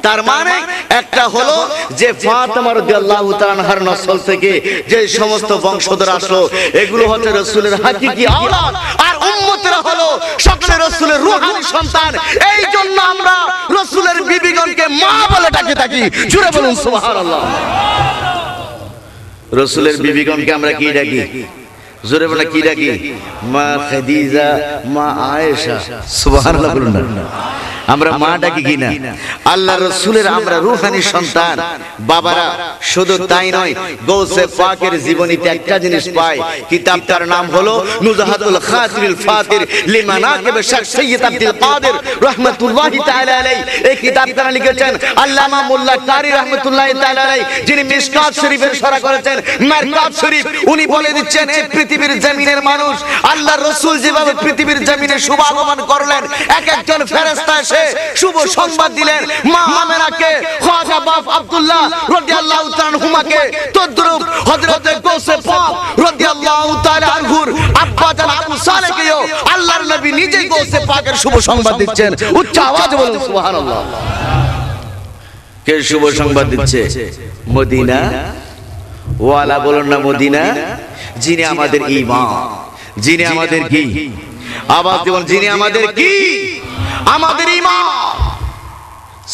তার মানে একটা হলো যে ফাতেমা রাদিয়াল্লাহু তাআলার নসল থেকে যে সমস্ত বংশধর আসলো এগুলো হচ্ছে রাসূলের হাকিকি আওলাদ আর উম্মতরা হলো সকলে রাসূলের রূহানি সন্তান এই জন্য আমরা রাসূলের বিবিগণকে মা বলে ডাকি থাকি জোরে বলুন সুবহানাল্লাহ রাসূলের বিবিগণকে আমরা কি ডাকি زورے بڑا کی رہا کی ما خدیزہ ما آئیشہ سبحان اللہ بلندہ আমরা মা ডাকি কিনা আল্লাহ রসুলের আমরা রুহানি সন্তান বাবারা শুধু তাই নয় গৌসে পাকের জীবনীতে একটা জিনিস পায় কিতাব তার নাম হলো নুজাহাতুল খাতিরুল ফাতির লিমানাকিব শাইখ সৈয়দ আব্দুল কাদের রাহমাতুল্লাহি তাআলা আলাইহি এই কিতাব তারা লিখেছেন আল্লামা মোল্লা কারি রাহমাতুল্লাহি তাআলা আলাইহি যিনি মিশকাত শরীফের সারা করেছেন মারকাত শরীফ উনি বলে দিচ্ছেন এই পৃথিবীর জমিনের মানুষ আল্লাহর রাসূল যেভাবে পৃথিবীর জমিনে শুভাগমন করলেন এক একজন ফেরেশতা এসে দেশে শুভ সংবাদ দিলেন মা মামেরাকে খাজা বাপ আব্দুল্লাহ রাদিয়াল্লাহু তাআলা হুমাকে তদ্রুপ হযরত গোসে পাক রাদিয়াল্লাহু তাআলা আরহুর আব্বা জান আবু সালেহকেও আল্লাহর নবী নিজে গোসে পাকের শুভ সংবাদ দিচ্ছেন উচ্চ আওয়াজে বলুন সুবহানাল্লাহ কে শুভ সংবাদ দিচ্ছে মদিনা ওয়ালা বলুন না মদিনা যিনি আমাদের ইমাম যিনি আমাদের কি আবাস জীবন যিনি আমাদের কি আমাদের ইমাম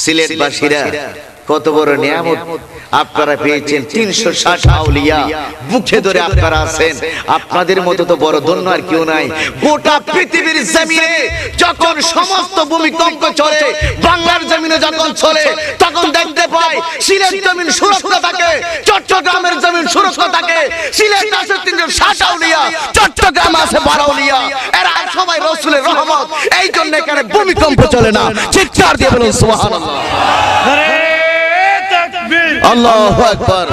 সিলেটবাসীরা কত বড় নিয়ামত আপনারা পেয়েছেন তিনশো ষাট আউলিয়া বুকে ধরে আপনারা আছেন আপনাদের মতো তো বড় ধন্য আর কেউ নাই গোটা পৃথিবীর জমিনে যখন সমস্ত ভূমিকম্প চলে বাংলার জমিনে যখন চলে তখন দেখতে পাই সিলেট জমিন সুরক্ষা থাকে চট্টগ্রামের জমিন সুরক্ষা থাকে সিলেট আছে তিনশো ষাট আউলিয়া চট্টগ্রাম আছে বারাউলিয়া এরা সবাই রসুলের রহমত এই জন্য এখানে ভূমিকম্প চলে না চিৎকার দিয়ে বলুন সুবহানাল্লাহ আল্লাহ আকবর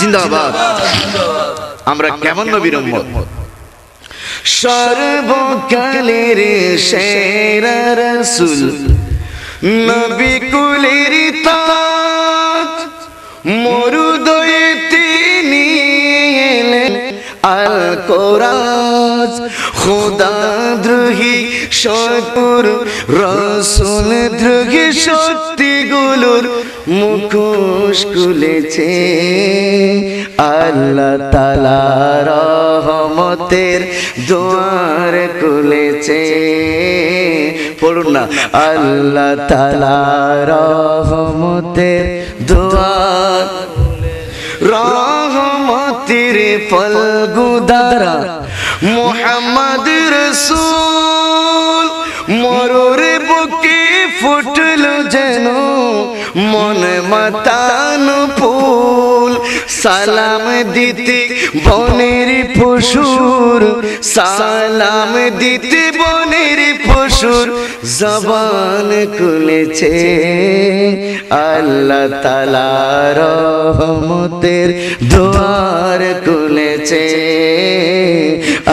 জিন্দাবাদ আমরা কেমন নবীর সর্বকালের সেরা রসুল নবী কুলের তাজ মরুদয়ে তিনি এলেন আল কোরআন খোদা দ্রোহী শকুর রসুল দ্রোহী শক্তিগুলোর মুখোশ খুলেছে আল্লাহ তালা রহমতের দোয়ার খুলেছে পড়ুন না আল্লাহ তালা রহমতের দোয়ার রহমতের ফলগুদারা মোহাম্মদ রসুল মরুর বুকে ফুটল যেন মন মতান ফুল সালাম দিতে বনের পশুর সালাম দিতে বনের পশুর জবান খুলেছে আল্লাহ তালার রহমতের দুয়ার কুলেছে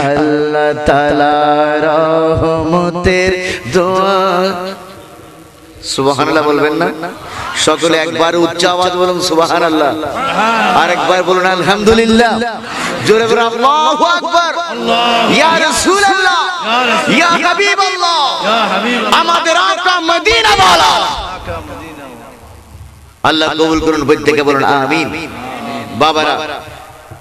আল্লাহ তালা রহমতের দোয়া সুবাহানাল্লাহ বলবেন না সকলে একবার উচ্চ আওয়াজ বলুন আল্লাহ আর একবার বলুন আলহামদুলিল্লাহ জোরে আকবার ইয়া ইয়া আমাদের আকা মদিনা আল্লাহ কবুল করুন প্রত্যেকে বলুন আমিন বাবারা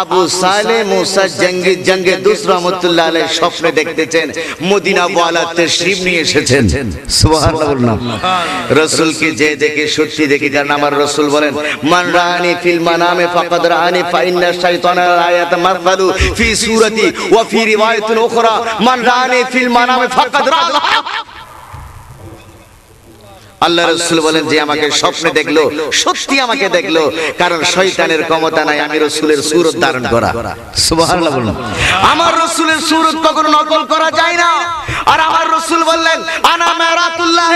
আবু সালে মুসা জঙ্গি জঙ্গে দুস রহমতুল্লাহ আলাই স্বপ্নে দেখতেছেন মদিনা ওয়ালা শিব নিয়ে এসেছেন সুবহানাল্লাহ রাসূলকে যে দেখে সত্যি দেখে কারণ আমার রাসূল বলেন মান রাহানি ফিল মানামে ফাকাদ রাহানি ফাইন্না শাইতান শাইতানা আয়াত মারফালু ফি সূরাতি ওয়া ফি রিওয়ায়াতুল উখরা মান রাহানি ফিল মানামে ফাকাদ রাহানি আল্লাহ রসুল বলেন যে আমাকে স্বপ্নে দেখলো সত্যি আমাকে দেখলো কারণ শয়তানের ক্ষমতা নাই আমি রসুলের সুরত ধারণ করা আমার রসুলের সুরত কখনো নকল করা যায় না আর আমার রসুল বললেন আনা মেরাতুল্লাহ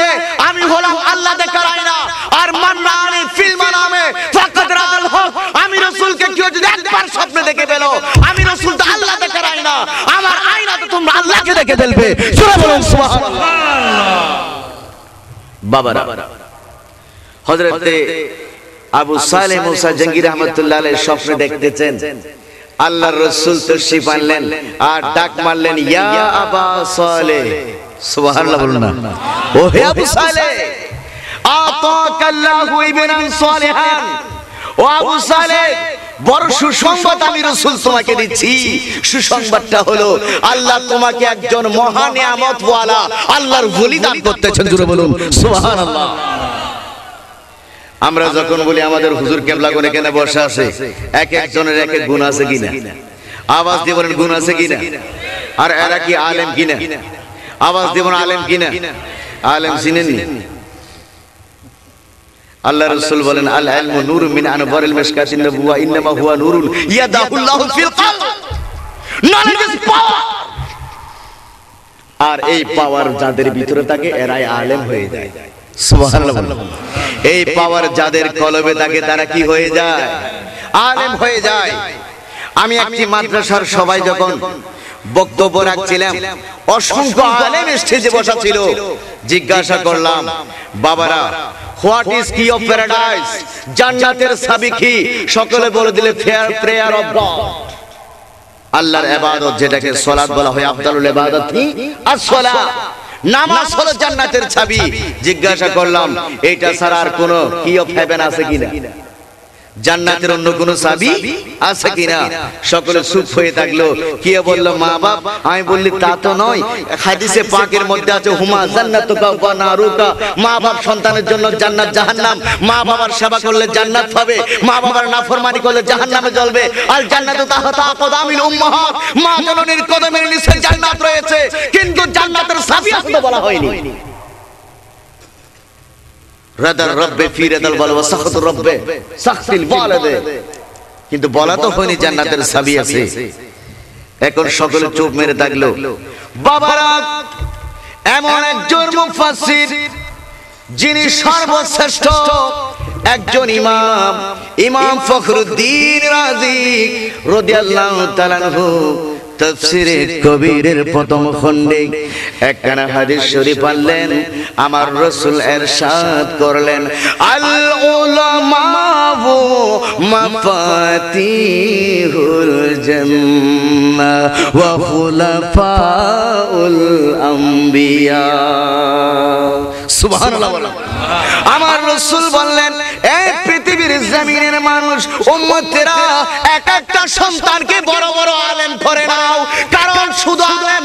আমি হলাম আল্লাহ দেখার আয়না আর মান্না আমি ফিল্মা নামে ফাকাত রাদাল হক আমি রসুলকে কেউ যদি একবার স্বপ্নে দেখে পেলো আমি রসুল তো আল্লাহ দেখার আয়না আমার আয়না তো তোমরা আল্লাহকে দেখে ফেলবে সুরা বলেন সুবহানাল্লাহ বাবারা হজরতে আবু সালে মুসা জঙ্গির আহমদুল্লাহ স্বপ্ন দেখতেছেন আল্লাহ রসুল তুলসি পারলেন আর ডাক মারলেন ইয়া আবা সালে না ও হে আবু সালে আতাকাল্লাহু ও আবু সালে বড় সুসংবাদ আমি রসুল তোমাকে দিচ্ছি সুসংবাদটা হলো আল্লাহ তোমাকে একজন মহান আমতওয়ালা আল্লাহর বলি দান করতেছেন জুড়ে বলুন সুবহানাল্লাহ আমরা যখন বলি আমাদের হুজুর কেবলা কোণে কেন বসে আছে এক একজনের এক এক গুণ আছে কিনা আওয়াজ দিয়ে বলেন গুণ আছে কিনা আর এরা কি আলেম কিনা আওয়াজ দিয়ে বলেন আলেম কিনা আলেম চিনেন আল্লাহ রাসূল বলেন আল ইলমু নূরু মিন আনবারিল মিশকাতিন নবুয়া ইন্নামা হুয়া নূরুন ইয়াদাহুল্লাহু ফিল কলব নলেজ ইজ পাওয়ার আর এই পাওয়ার যাদের ভিতরে থাকে এরাই আলেম হয়ে যায় সুবহানাল্লাহ এই পাওয়ার যাদের কলবে থাকে তারা কি হয়ে যায় আলেম হয়ে যায় আমি একটি মাদ্রাসার সবাই যখন বক্তব্য রাখছিলাম অসংখ্য আলেম স্টেজে বসা ছিল জিজ্ঞাসা করলাম বাবারা what is key of paradise জান্নাতের সাবি কি সকলে বলে দিলে ফেয়ার প্রেয়ার অফ গড আল্লাহর ইবাদত যেটাকে সালাত বলা হয় আফদালুল ইবাদাতি আস-সালাত নামাজ হলো জান্নাতের চাবি জিজ্ঞাসা করলাম এটা ছাড়া আর কোনো কি অফ হেভেন আছে কিনা জান্নাতের অন্য কোন সাবি আছে কিনা সকলে সুপ হয়ে থাকলো কে বলল মা বাপ আমি বললি তা তো নয় হাদিসে পাকের মধ্যে আছে হুমা জান্নাতুকা ওয়া নারুকা মা বাপ সন্তানের জন্য জান্নাত জাহান্নাম মা বাবার সেবা করলে জান্নাত পাবে মা বাবার নাফরমানি করলে জাহান্নামে জ্বলবে আর জান্নাতু তাহাতা আকদামিল উম্মাহ মা জননীর কদমের নিচে জান্নাত রয়েছে কিন্তু জান্নাতের সাবি আসলে বলা হয়নি কিন্তু বলা তো হয়নি জান্নাতের সাবি আছে এখন সকলে চোখ মেরে থাকলো এমন একজন যিনি সর্বশ্রেষ্ঠ একজন ইমাম ইমাম ফখরুদ্দিন রাজি রাদিয়াল্লাহু তাআলা আনহু তফসিরে কবিরের প্রথম খণ্ডে একখানা হাদিস শরীফ আনলেন আমার রসুল সাদ করলেন আল ওয়া খুলাফাউল সুবহানাল্লাহ আমার রসুল বললেন এই পৃথিবীর জমিনের মানুষ ওমতেরা এক একটা সন্তানকে বড় বড় আলেম করে নাও কারণ শুধু আলেম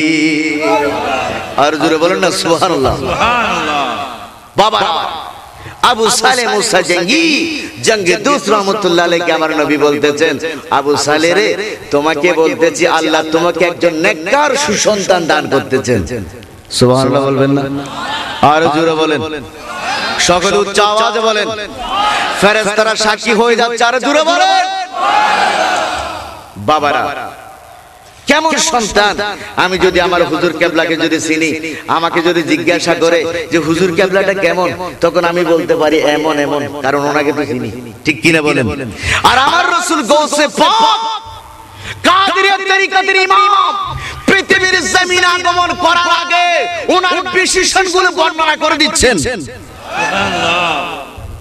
আর জোরে বলেন না সুহান বাবা আবু সালে মুসা জঙ্গি জঙ্গে দুস রহমতুল্লাহ আলাইকে আমার নবী বলতেছেন আবু সালে রে তোমাকে বলতেছি আল্লাহ তোমাকে একজন নেককার সুসন্তান দান করতেছেন সুবহানাল্লাহ বলবেন না আর জোরে বলেন সকলে উচ্চ আওয়াজে বলেন ফেরেশতারা সাক্ষী হয়ে যাচ্ছে আর জোরে বলেন বাবারা কেমন সন্তান আমি যদি আমার হুজুর কেবলাকে যদি চিনি আমাকে যদি জিজ্ঞাসা করে যে হুজুর কেবলাটা কেমন তখন আমি বলতে পারি এমন এমন কারণ ওনাকে তো চিনি ঠিক কিনা বলেন আর আমার রসুল গৌসে তরিকাতের ইমাম পৃথিবীর জমিন আগমন করার আগে ওনার বিশেষণগুলো বর্ণনা করে দিচ্ছেন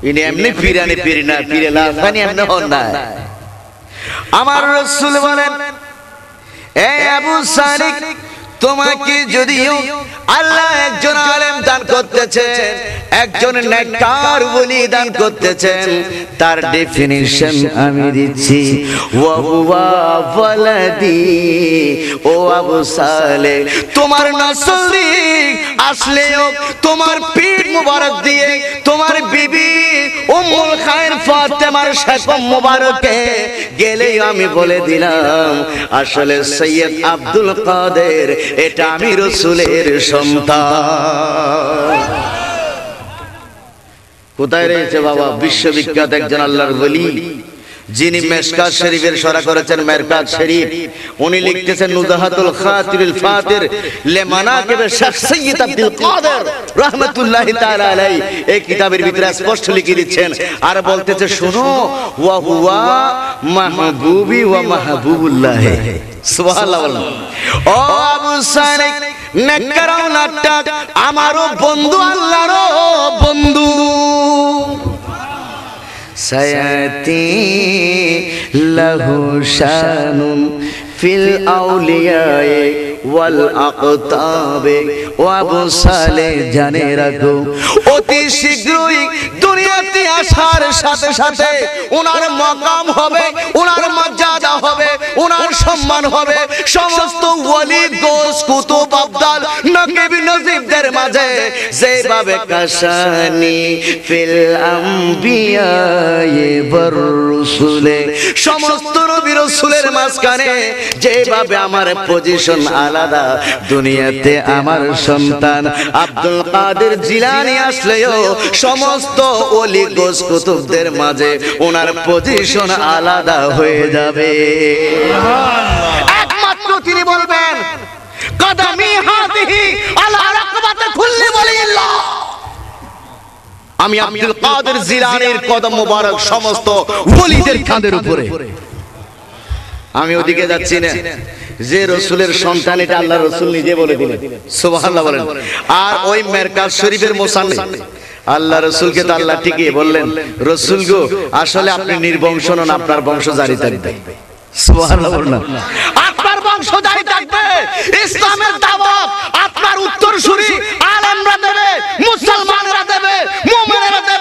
ইনি এমনি ফিরানি ফিরিনা ফিরে এমনি হন না আমার রসুল বলেন এ আবু সারিক তোমাকে যদিও আল্লাহ একজন আলেম দান করতেছেন একজন নেকার বলি দান করতেছেন তার ডেফিনিশন আমি দিচ্ছি ওয়া ও আবু সালে তোমার নসলি আসলেও তোমার পিঠ মুবারক দিয়ে তোমার বিবি উম্মুল খায়ের ফাতেমার শেষ মুবারকে গেলেই আমি বলে দিলাম আসলে সৈয়দ আব্দুল কাদের এটা আমি রসুলের সন্তান কোথায় রয়েছে বাবা বিশ্ববিখ্যাত একজন আল্লাহর বলি যিনি মেশকাত শরীফের সরা করেছেন মেরকাত শরীফ উনি লিখতেছেন নুজাহাতুল খাতিরুল ফাতির লিমানাকিব শাখসিয়্যিত আব্দুল কাদের রাহমাতুল্লাহি তাআলা আলাই এই কিতাবের ভিতরে স্পষ্ট লিখে দিচ্ছেন আর বলতেছে শুনো ওয়া হুয়া মাহবুবি ওয়া মাহবুবুল্লাহ সুবহানাল্লাহ ও আবু সালেক নেকরাও নাটক আমারও বন্ধু আল্লাহরও বন্ধু سيأتي له شان في الأولياء ওয়াল আকতাবে ওয়াবসালে জানে রাখো অতি শীঘ্রই দুনিয়াতে আসার সাথে সাথে ওনার মকাম হবে ওনার মর্যাদা হবে ওনার সম্মান হবে সমস্ত ওয়ালি গোস কুতুব আব্দাল নকিব নজিবদের মাঝে যেভাবে কাশানি ফিল সমস্ত নবী রসুলের মাঝখানে যেভাবে আমার পজিশন আর আলাদা দুনিয়াতে আমার সন্তান আব্দুল কাদের জিলানি আসলেও সমস্ত অলি গোস কুতুবদের মাঝে ওনার পজিশন আলাদা হয়ে যাবে একমাত্র তিনি বলবেন কদমি হাতিহি আলা রাকবাতে খুললি বলিল্লাহ আমি আব্দুল কাদের জিলানির কদম মোবারক সমস্ত ওলিদের কাঁধের উপরে আমি ওদিকে যাচ্ছি না যে রসুলের সন্তান এটা আল্লাহ রসুল নিজে বলে দিলেন সুবহানাল্লাহ বলেন আর ওই মেরকাজ শরীফের মোসান আল্লাহ রসুলকে তো আল্লাহ ঠিকই বললেন রসুল গো আসলে আপনি নির্বংশ নন আপনার বংশ জারি থাকবে সুবহানাল্লাহ বলেন আপনার বংশ জারি থাকবে ইসলামের দাওয়াত আপনার উত্তরসূরি আলেমরা দেবে মুসলমানরা দেবে মুমিনরা দেবে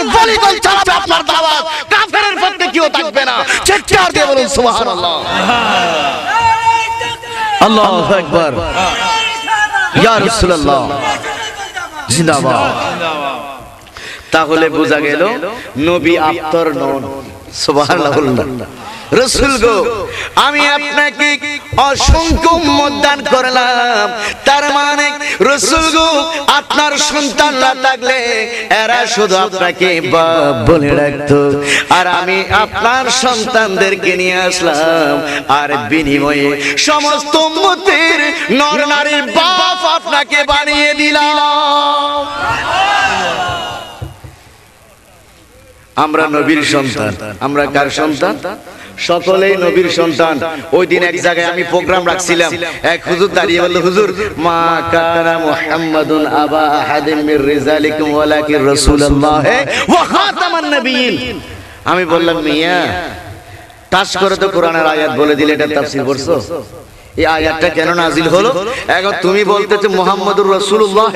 আল্লাহর গলিগল চালাবে আপনার দাওয়াত কাফেরের পক্ষে কেউ থাকবে না চিৎকার দিয়ে বলুন সুবহানাল্লাহ আকবার ইয়া রাসূলুল্লাহ জিন্দাবাদ তাহলে বোঝা গেল নবী আপ্তর নন সুবহানাল্লাহ আমি আপনাকে অসংখ্য মতদান করলাম তার মানে রসুল গো আপনার সন্তান না থাকলে এরা শুধু আপনাকে বলে রাখতো আর আমি আপনার সন্তানদেরকে নিয়ে আসলাম আর বিনিময়ে সমস্ত মতের নর নারীর বাপ আপনাকে বানিয়ে দিলাম আমরা নবীর সন্তান আমরা কার সন্তান সকলেই নবীর সন্তান ওই দিন এক জায়গায় আমি প্রোগ্রাম রাখছিলাম এক হুজুর দাঁড়িয়ে বলল হুজুর মা কানা মুহাম্মাদুন আবা আহাদিন মির রিজালিকুম ওয়ালাকিন রাসূলুল্লাহ ওয়া খাতামান নবিয়িন আমি বললাম মিয়া তাস করে তো কোরআনের আয়াত বলে দিলে এটা তাফসীর পড়ছো এই আয়াতটা কেন নাজিল হলো এখন তুমি বলতেছো মোহাম্মদুর রাসূলুল্লাহ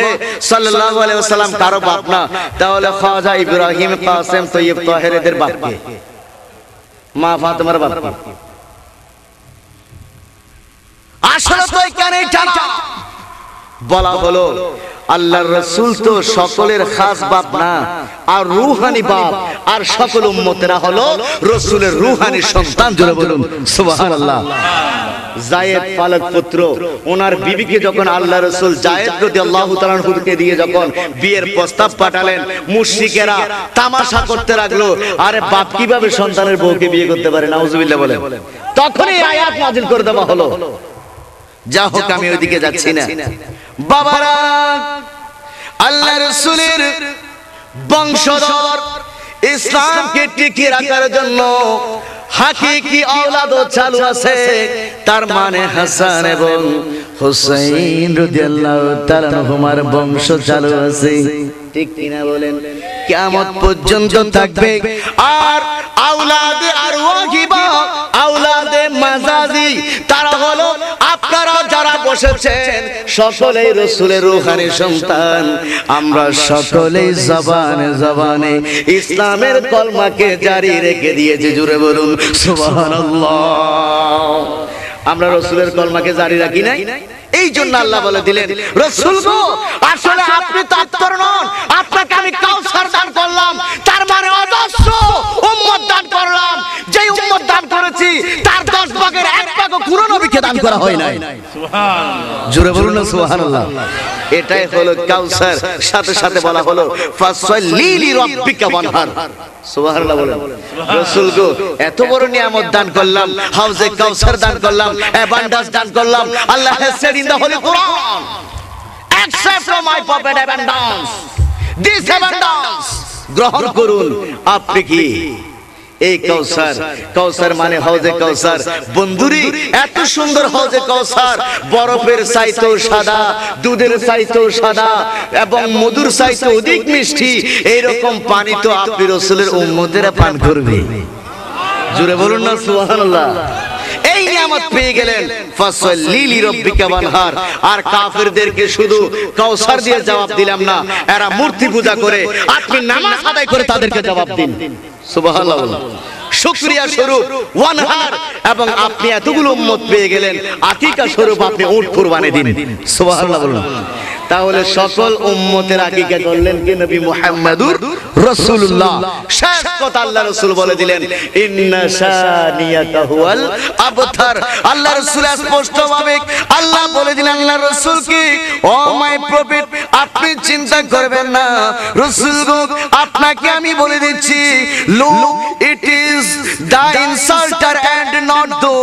সাল্লাল্লাহু আলাইহি ওয়াসাল্লাম কারো বাপ না তাহলে খাজা ইব্রাহিম কাসেম তৈয়ব তাহের এদের বাপ কে মা ফাতেমার বাপ আসলে তো এখানে বলা হলো আল্লাহর রসুল তো সকলের খাস বাপ না আর রুহানি বাপ আর সকল উম্মতেরা হলো রসুলের রুহানি সন্তান জোরে বলুন সুবহানাল্লাহ জায়েদ পালক পুত্র ওনার বিবিকে যখন আল্লাহ রসুল জায়েদ রদি আল্লাহ তালানহুকে দিয়ে যখন বিয়ের প্রস্তাব পাঠালেন মুর্শিকেরা তামাশা করতে লাগলো আরে বাপ কিভাবে সন্তানের বউকে বিয়ে করতে পারে নাউজুবিল্লাহ বলে তখনই আয়াত নাজিল করে দেওয়া হলো যা হোক আমি ওইদিকে যাচ্ছি না বাবারা আল্লাহ রসুলের বংশধর ইসলামকে টিকিয়ে রাখার জন্য হাকিকি ঔলাদ চালু আছে তার মানে হাসান এবং হুসাইন রাদিয়াল্লাহু তাআলা হুমার বংশ চালু আছে ঠিক কিনা বলেন কিয়ামত পর্যন্ত থাকবে আর আওলাদে আর ওয়াহিবা আওলাদে মাজাজি বসেছেন সকলেই রসুলের রুহানি সন্তান আমরা সকলেই জবানে জবানে ইসলামের কলমাকে জারি রেখে দিয়েছি জুড়ে বলুন আমরা রসুলের কলমাকে জারি রাখি নাই এই জন্য আল্লাহ বলে দিলেন রসুল আসলে আপনি তাত্তর নন আপনাকে আমি কাউসার দান করলাম তার মানে অজস্র উম্মত দান করলাম যে উম্মত দান করেছি তার দশ ভাগের তো কোনো নবীকে দান করা হয় নাই জোরে বলুন না সুবহানাল্লাহ এটাই হলো কাউসার সাথে সাথে বলা হলো ফাসাল্লিলি রাব্বিকা ওয়ানহার সুবহানাল্লাহ বলেন রাসূল গো এত বড় নিয়ামত দান করলাম হাউজে কাউসার দান করলাম অ্যাবান্ডাস দান করলাম Allah has said in the holy Quran accept from my pocket abundance this abundance গ্রহণ করুন আপনি কি এই কৌসার কৌসার মানে হৌজে কৌসার বন্ধুরি এত সুন্দর হৌজে কৌসার বরফের চাইতো সাদা দুধের চাইতো সাদা এবং মধুর চাইতো অধিক মিষ্টি এইরকম পানি তো আপনি রসুলের উম্মতেরা পান করবে জুড়ে বলুন না সুবহানাল্লাহ এই নিয়ামত পেয়ে গেলেন ফসলিলি রব্বিকা ওয়ানহার আর কাফেরদেরকে শুধু কাউসার দিয়ে জবাব দিলাম না এরা মূর্তি পূজা করে আপনি নামাজ আদায় করে তাদেরকে জবাব দিন শুক্রিয়া স্বরূপ এবং আপনি এতগুলো উম্মত পেয়ে গেলেন আকিকা স্বরূপ আপনি উট কুরবানি দিন তাহলে সকল উম্মতের আকিকা করলেন কি নবী মুহাম্মাদুর রাসূলুল্লাহ শেষ কথা আল্লাহ রাসূল বলে দিলেন ইন্না শানিয়াকা হুয়াল আবতার আল্লাহ রাসূল স্পষ্ট ভাবে আল্লাহ বলে দিলেন আল্লাহ রাসূল কি ও মাই প্রফেট আপনি চিন্তা করবেন না রাসূল গো আপনাকে আমি বলে দিচ্ছি look it is the insulter and not though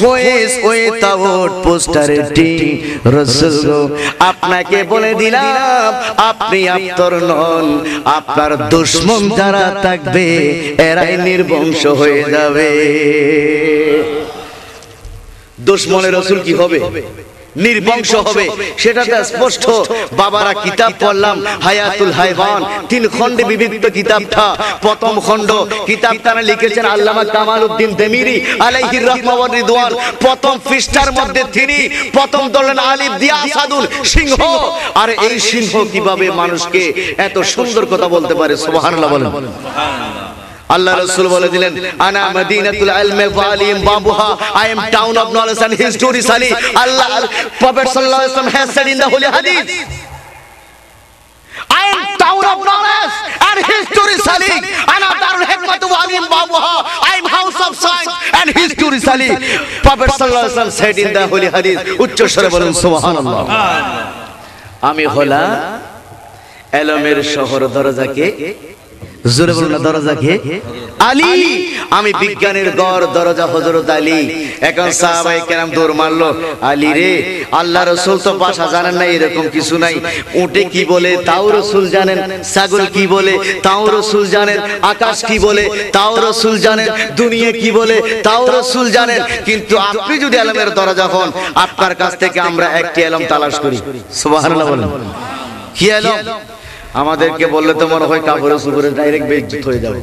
who is without টি রাসূল গো আপনাকে বলে দিলাম আপনি আপ্তর নন আপনার দুশ্মন যারা থাকবে এরাই নির্বংশ হয়ে যাবে দুশ্মনের রসুল কি হবে নির্বংশ হবে সেটা তো স্পষ্ট বাবারা কিতাব পড়লাম হায়াতুল হাইওয়ান তিন খণ্ডে বিভক্ত কিতাবটা প্রথম খণ্ড কিতাবখানা লিখেছেন আল্লামা কামালউদ্দিন উদ্দিন দেমিরি আলাইহি রাহমাতুল রিদওয়ান প্রথম পৃষ্ঠার মধ্যে তিনি প্রথম দলেন আলিফ দিয়া সাদুল সিংহ আর এই সিংহ কিভাবে মানুষকে এত সুন্দর কথা বলতে পারে সুবহানাল্লাহ বলেন সুবহানাল্লাহ আল্লাহ রাসূল বলে দিলেন আনা মাদিনাতুল ইলমে ওয়ালিম বাবুহা I am town of knowledge and history সালি আল্লাহ প্রফেট সাল্লাল্লাহু আলাইহি ওয়াসাল্লাম has said in the holy hadith I am town of knowledge and history সালি আনা দারুল হিকমত ওয়ালিম বাবুহা I am house of science and history সালি প্রফেট সাল্লাল্লাহু আলাইহি ওয়াসাল্লাম সেড ইন দা হোলি হাদিস উচ্চ স্বরে বলুন সুবহানাল্লাহ আমি হলাম এলমের শহর দরজাকে জোরে বলো না দরজা কে আলী আমি বিজ্ঞানের গড় দরজা হজরত আলী এখন সাহাবাই কেরাম দৌড় মারলো আলী রে আল্লাহ রসুল তো ভাষা জানেন না এরকম কিছু নাই উটে কি বলে তাও রসুল জানেন ছাগল কি বলে তাও রসুল জানেন আকাশ কি বলে তাও রসুল জানেন দুনিয়া কি বলে তাও রসুল জানেন কিন্তু আপনি যদি আলমের দরজা হন আপনার কাছ থেকে আমরা একটি আলম তালাশ করি সুবহানাল্লাহ বলেন কি আলম আমাদেরকে বললে তো মনে হয় কাপড়ে সুপুরে ডাইরেক্ট বেজ্জিত হয়ে যাবে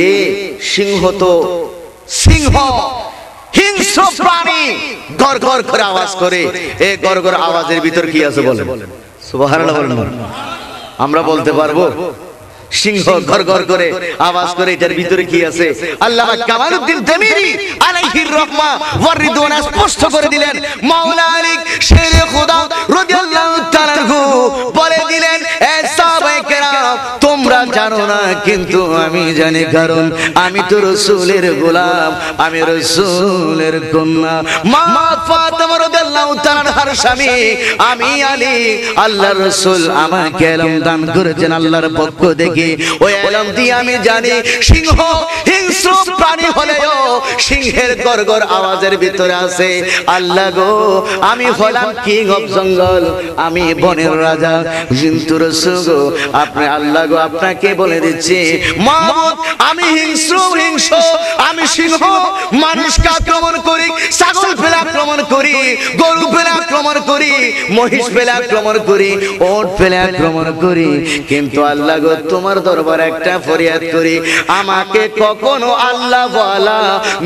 রে সিংহ তো সিংহ হিংস্র প্রাণী গর করে আওয়াজ করে এ গর আওয়াজের ভিতর কি আছে বলেন সুবহানাল্লাহ আমরা বলতে পারবো সিংহ ঘর ঘর করে আওয়াজ করে এটার ভিতরে কি আছে আল্লাহ কামালউদ্দিন তামিরি আলাইহির রহমা ওয়া রিদওয়ান স্পষ্ট করে দিলেন মাওলানা আলী শেরে খোদা রাদিয়াল্লাহু তাআলা বলে দিলেন এ সাহাবায়ে কেরাম তোমরা জানো না কিন্তু আমি জানি কারণ আমি তো রসুলের গোলাম আমি রসুলের কন্যা মা ফাতেমা রাদিয়াল্লাহু তাআলার স্বামী আমি আলী আল্লাহর রসুল আমাকে এলম দান করেছেন আল্লাহর পক্ষ থেকে দেখি ওই এলম দিয়ে আমি জানি সিংহ হিংস্র প্রাণী হলেও সিংহের গরগর আওয়াজের ভিতরে আছে আল্লাহ গো আমি হলাম কিং অফ জঙ্গল আমি বনের রাজা জিন্তুর রসগো আপনি আল্লাহ গো আপনাকে বলে দিচ্ছি মোহাম্মদ আমি হিংস্র হিংস আমি সিংহ মানুষকে আক্রমণ করি ছাগল ফেলে আক্রমণ করি গরু ফেলে আক্রমণ করি মহিষ ফেলে আক্রমণ করি ওট ফেলে আক্রমণ করি কিন্তু আল্লাহ গো তোমার দরবার একটা ফরিয়াদ করি আমাকে কখনো আল্লাহ ওয়ালা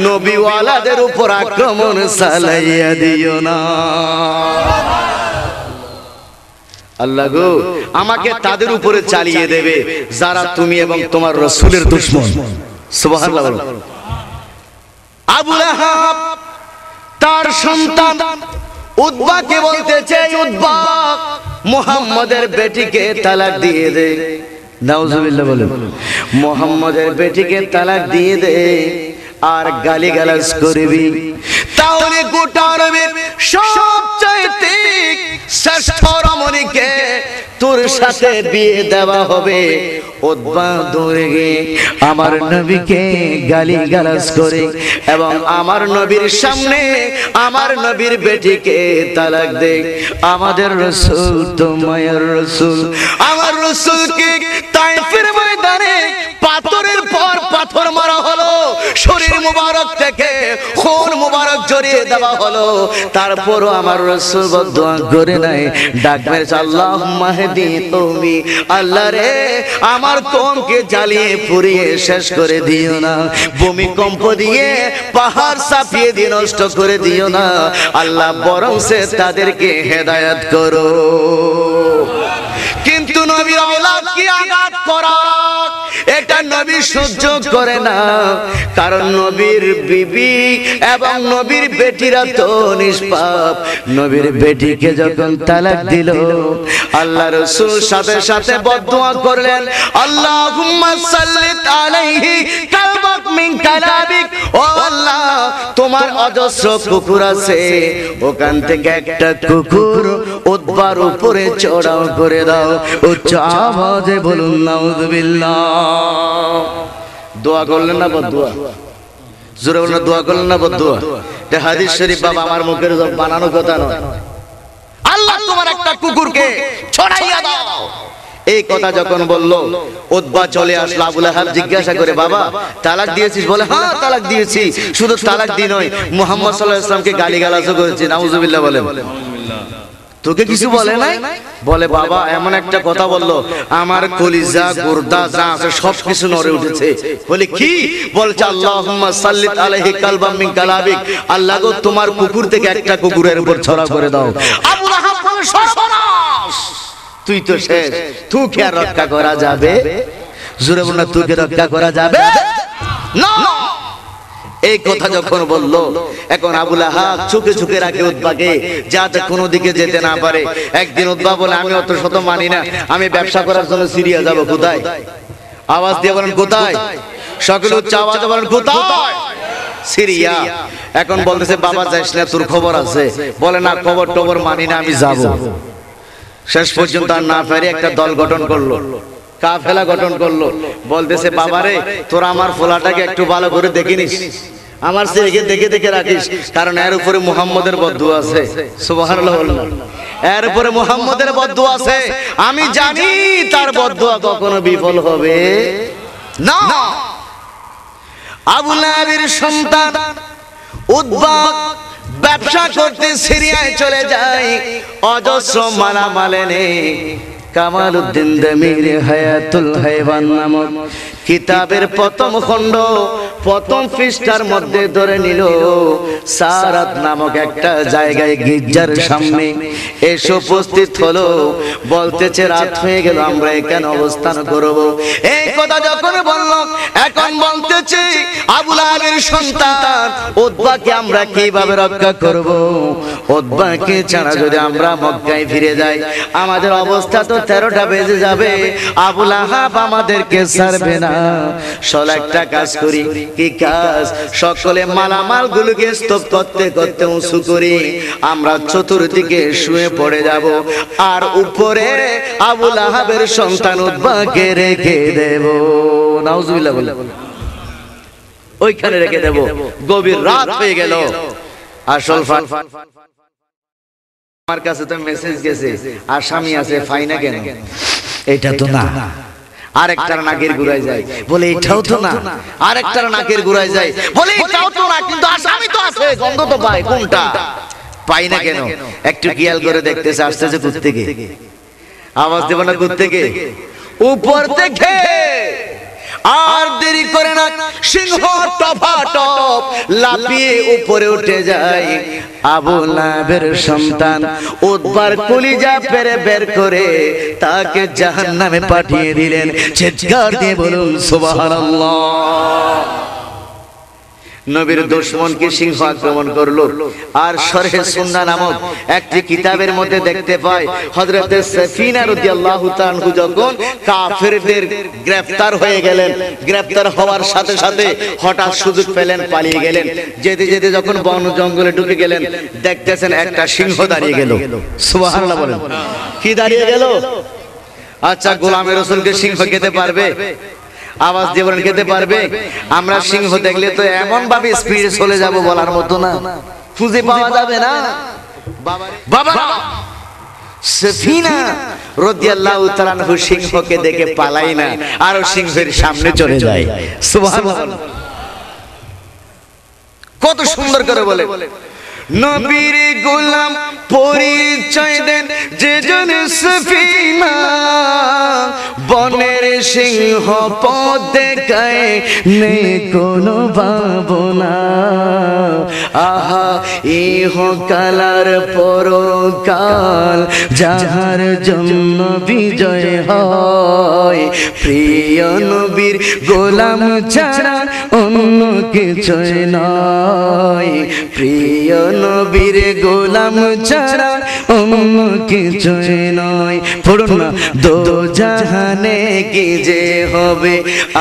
নবীওয়ালাদের উপর আক্রমণ চালাইয়া দিও না আল্লাহ গো আমাকে তাদের উপরে চালিয়ে দেবে যারা তুমি এবং তোমার রসুলের দুশ্মন সুবহানাল্লাহ আবু লাহাব তার সন্তান উদ্বাকে বলতে চাই উদ্বাক মোহাম্মদের বেটিকে তালাক দিয়ে দেয় নাউজুবিল্লাহ বলেন মোহাম্মদের বেটিকে তালাক দিয়ে দে আর গালি গালাজ করবি তাহলে গোটা আরবের সবচাইতে শ্রেষ্ঠ রমণীকে তোর সাথে বিয়ে দেওয়া হবে আমার নবীকে গালি গালাজ করে এবং আমার নবীর সামনে আমার নবীর বেটিকে তালাক দেখ আমাদের রসুল তোমার রসুল আমার রসুলকে তাইফের ময়দানে পাথরের পর পাথর মারা হল শরীর মুবারক থেকে খুন মুবারক জড়িয়ে দেওয়া হলো তারপরও আমার রসুল দোয়া করে নাই ডাক আল্লাহ মাহদি তুমি আল্লাহ রে আমার কমকে জ্বালিয়ে পুড়িয়ে শেষ করে দিও না ভূমিকম্প দিয়ে পাহাড় চাপিয়ে দিয়ে নষ্ট করে দিও না আল্লাহ বরং সে তাদেরকে হেদায়াত করো কিন্তু নবীর আওলাদ কি আঘাত করা এটা নবী সহ্য করে না কারণ নবীর বিবি এবং নবীর বেটিরা তো নিষ্পাপ নবীর বেটিকে যখন তালাক দিল আল্লাহ রসুল সাথে সাথে বদুয়া করলেন আল্লাহ আলাইহি তোমার অজস্র কুকুর আছে ওখান থেকে একটা কুকুর উদ্বার উপরে চড়াও করে দাও উচ্চ আওয়াজে বলুন না দোয়া করলেন না বদুয়া জোরে বলেন দোয়া করলেন না বদুয়া এটা হাদিস শরীফ বাবা আমার মুখের বানানো কথা নয় আল্লাহ তোমার একটা কুকুরকে ছড়াইয়া দাও এই কথা যখন বলল উদ্বা চলে আসলো আবুল আহাব জিজ্ঞাসা করে বাবা তালাক দিয়েছিস বলে হ্যাঁ তালাক দিয়েছি শুধু তালাক দিয়ে নয় মোহাম্মদ সাল্লাহ ইসলামকে গালিগালাজও করেছি নাউজুবিল্লাহ বলে তোকে কিছু বলে নাই বলে বাবা এমন একটা কথা বললো আমার কলিজা গোর্দা যা আছে সব কিছু নড়ে উঠেছে বলে কি বলছে আল্লাহুম্মা সাল্লিত আলাইহি কালবাম মিন কালাবিক আল্লাহ গো তোমার কুকুর থেকে একটা কুকুরের উপর ছড়া করে দাও আবু লাহাব বলে সর্বনাশ তুই তো শেষ তুই আর রক্ষা করা যাবে জোরে বল না তুই রক্ষা করা যাবে না এই কথা যখন বলল এখন আবুল আহাব চুকে চুকে রাখে উদ্বাকে যাতে কোনো দিকে যেতে না পারে একদিন উদ্বা বলে আমি অত শত মানি না আমি ব্যবসা করার জন্য সিরিয়া যাব কোথায় আওয়াজ দিয়ে বলেন কোথায় সকলে উচ্চ আওয়াজ বলেন কোথায় সিরিয়া এখন বলতেছে বাবা যাইস না তোর খবর আছে বলে না খবর টবর মানি না আমি যাব শেষ পর্যন্ত আর না ফেরে একটা দল গঠন করলো কাফেলা গঠন করলো বলতেছে বাবারে তোরা আমার ফোলাটাকে একটু ভালো করে দেখে নিস আমার সে একে দেখে দেখে রাখিস কারণ এর উপরে মুহাম্মদের বদ্ধ আছে সুবাহ এর উপরে মুহাম্মদের বদ্ধ আছে আমি জানি তার বদ্ধ কখনো বিফল হবে না আবুলাবির সন্তান উদ্বাক ব্যবসা করতে সিরিয়ায় চলে যায় অজস্র মালামালে নেই কামাল উদ্দিন দমির হায়াতুল হাইওয়ান নামক কিতাবের প্রথম খণ্ড প্রথম পৃষ্ঠার মধ্যে ধরে নিল সারাত নামক একটা জায়গায় গির্জার সামনে এসে উপস্থিত হলো বলতেছে রাত হয়ে গেল আমরা এখানে অবস্থান করব এই কথা যখন বলল এখন বলতেছে আবুল আমের সন্তান উদ্বাকে আমরা কিভাবে রক্ষা করব উদ্বাকে ছাড়া যদি আমরা মক্কায় ফিরে যাই আমাদের অবস্থা তো তেরোটা বেজে যাবে আবুল আহাব আমাদেরকে ছাড়বে না একটা কাজ করি কি কাজ সকলে মালামাল গুলোকে স্তব করতে করতে উঁচু করি আমরা চতুর্দিকে শুয়ে পড়ে যাব আর উপরে আবুল আহাবের সন্তান রেখে দেব নাউজুবিল্লাহ বলে ওইখানে রেখে দেব গভীর রাত হয়ে গেল আসল আমার কাছে তো মেসেজ গেছে আর স্বামী আছে ফাইনা কেন এটা তো না আরেকটার নাকের গুড়ায় যায় বলে এটাও তো না আরেকটার নাকের গুড়ায় যায় বলে এটাও তো না কিন্তু আসামি তো আছে গন্ধ তো পায় কোনটা পাই না কেন একটু গিয়াল করে দেখতেছে আসতেছে কোথ থেকে আওয়াজ দেব না কোথ থেকে উপর থেকে আর দেরি করে না সিংহ টপা টপ লাফিয়ে উপরে উঠে যায় আবু লাভের সন্তান উদ্বার কলিজা পেরে বের করে তাকে জাহান্নামে পাঠিয়ে দিলেন চিৎকার দিয়ে বলুন সুবহানাল্লাহ নবীর দুশ্মনকে সিংহ আক্রমণ করলো আর শরহে সুন্না নামক একটি কিতাবের মধ্যে দেখতে পাই হযরত সাফিনা রাদিয়াল্লাহু তাআলা যখন কাফেরদের গ্রেফতার হয়ে গেলেন গ্রেফতার হওয়ার সাথে সাথে হঠাৎ সুযোগ পেলেন পালিয়ে গেলেন যেতে যেতে যখন বন জঙ্গলে ঢুকে গেলেন দেখতেছেন একটা সিংহ দাঁড়িয়ে গেল সুবহানাল্লাহ বলেন কি দাঁড়িয়ে গেল আচ্ছা গোলামের রসুলকে সিংহ খেতে পারবে আওয়াজ দিয়ে বলেন খেতে পারবে আমরা সিংহ দেখলে তো এমন ভাবে স্পিড চলে যাব বলার মতো না খুঁজে পাওয়া যাবে না বাবা রদিয়াল্লাহু সিংহকে দেখে পালাই না আর সিংহের সামনে চলে যায় সুবহানাল্লাহ কত সুন্দর করে বলে নবীর গোলাম পরিচয় দেন যে জন বনের সিংহ পদে গায়ে নে কোনো ভাবনা আহা ইহ কালার পরকাল যাহার জন্য বিজয় হয় প্রিয় নবীর গোলাম ছাড়া অন্য কিছু নয় প্রিয় নবীর গোলাম ছাড়া ও কিছুই নয় পড়ুন দো জাহানে কি যে হবে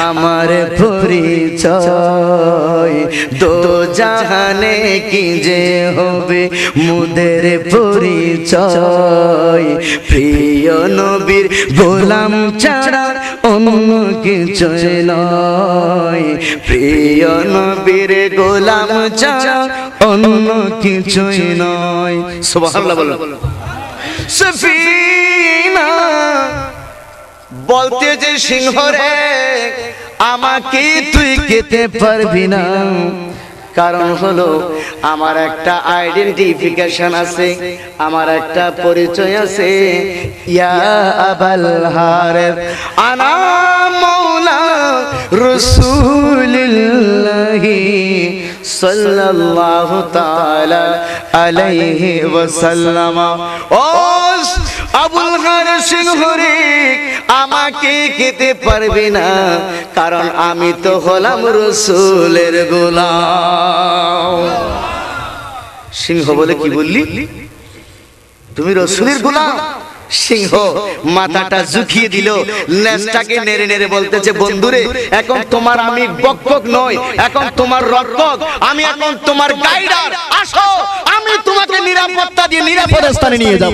আমার পরিচয় দো জাহানে কি যে হবে মুদের পরিচয় প্রিয় নবীর গোলাম ছাড়া অন্য কিছুই নয় প্রিয় নবীর গোলাম ছাড়া অন্য কিছুই নয় সুবহানাল্লাহ বলো সফিনা বলতে যে সিংহ রে আমাকে তুই খেতে পারবি না কারণ হলো আমার একটা আইডেন্টিফিকেশন আছে আমার একটা পরিচয় আছে ইয়া আবাল হারে আনা মৌলা রসুলিল্লাহি সাল্লাল্লাহু তাআলা আলাইহি ওয়াসাল্লাম ও আবুল হরি আমাকে খেতে পারবে না কারণ আমি তো হলাম রসুলের গোলাম সিংহ বলে কি বললি তুমি রসুলের গোলাম সিংহ মাথাটা ঝুঁকিয়ে দিল লেজটাকে নেড়ে নেড়ে বলতেছে বন্ধুরে এখন তোমার আমি বকবক নয় এখন তোমার রক্ষক আমি এখন তোমার গাইডার আসো আমি তোমাকে নিরাপত্তা দিয়ে নিরাপদ স্থানে নিয়ে যাব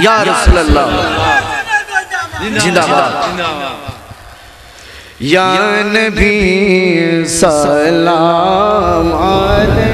یا رسول اللہ یا نبی سلام علیہ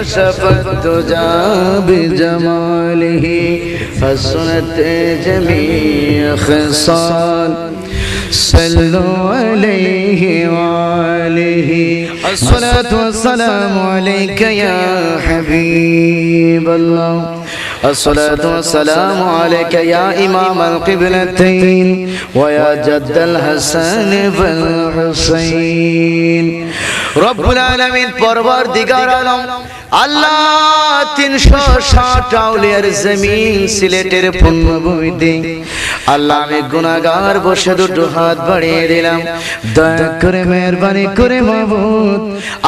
كشفت الدجى بجماله حسنت جميع خصال صلوا عليه وعليه الصلاة والسلام عليك يا حبيب الله الصلاة والسلام عليك يا إمام القبلتين ويا جد الحسن والحسين رب العالمين আল্লাহ তিনশো আউলিয়ার জমিন সিলেটের পুণ্যভূমিতে আল্লাহ আমি বসে দুটো হাত বাড়িয়ে দিলাম দয়া করে মেহরবানি করে মাহবুদ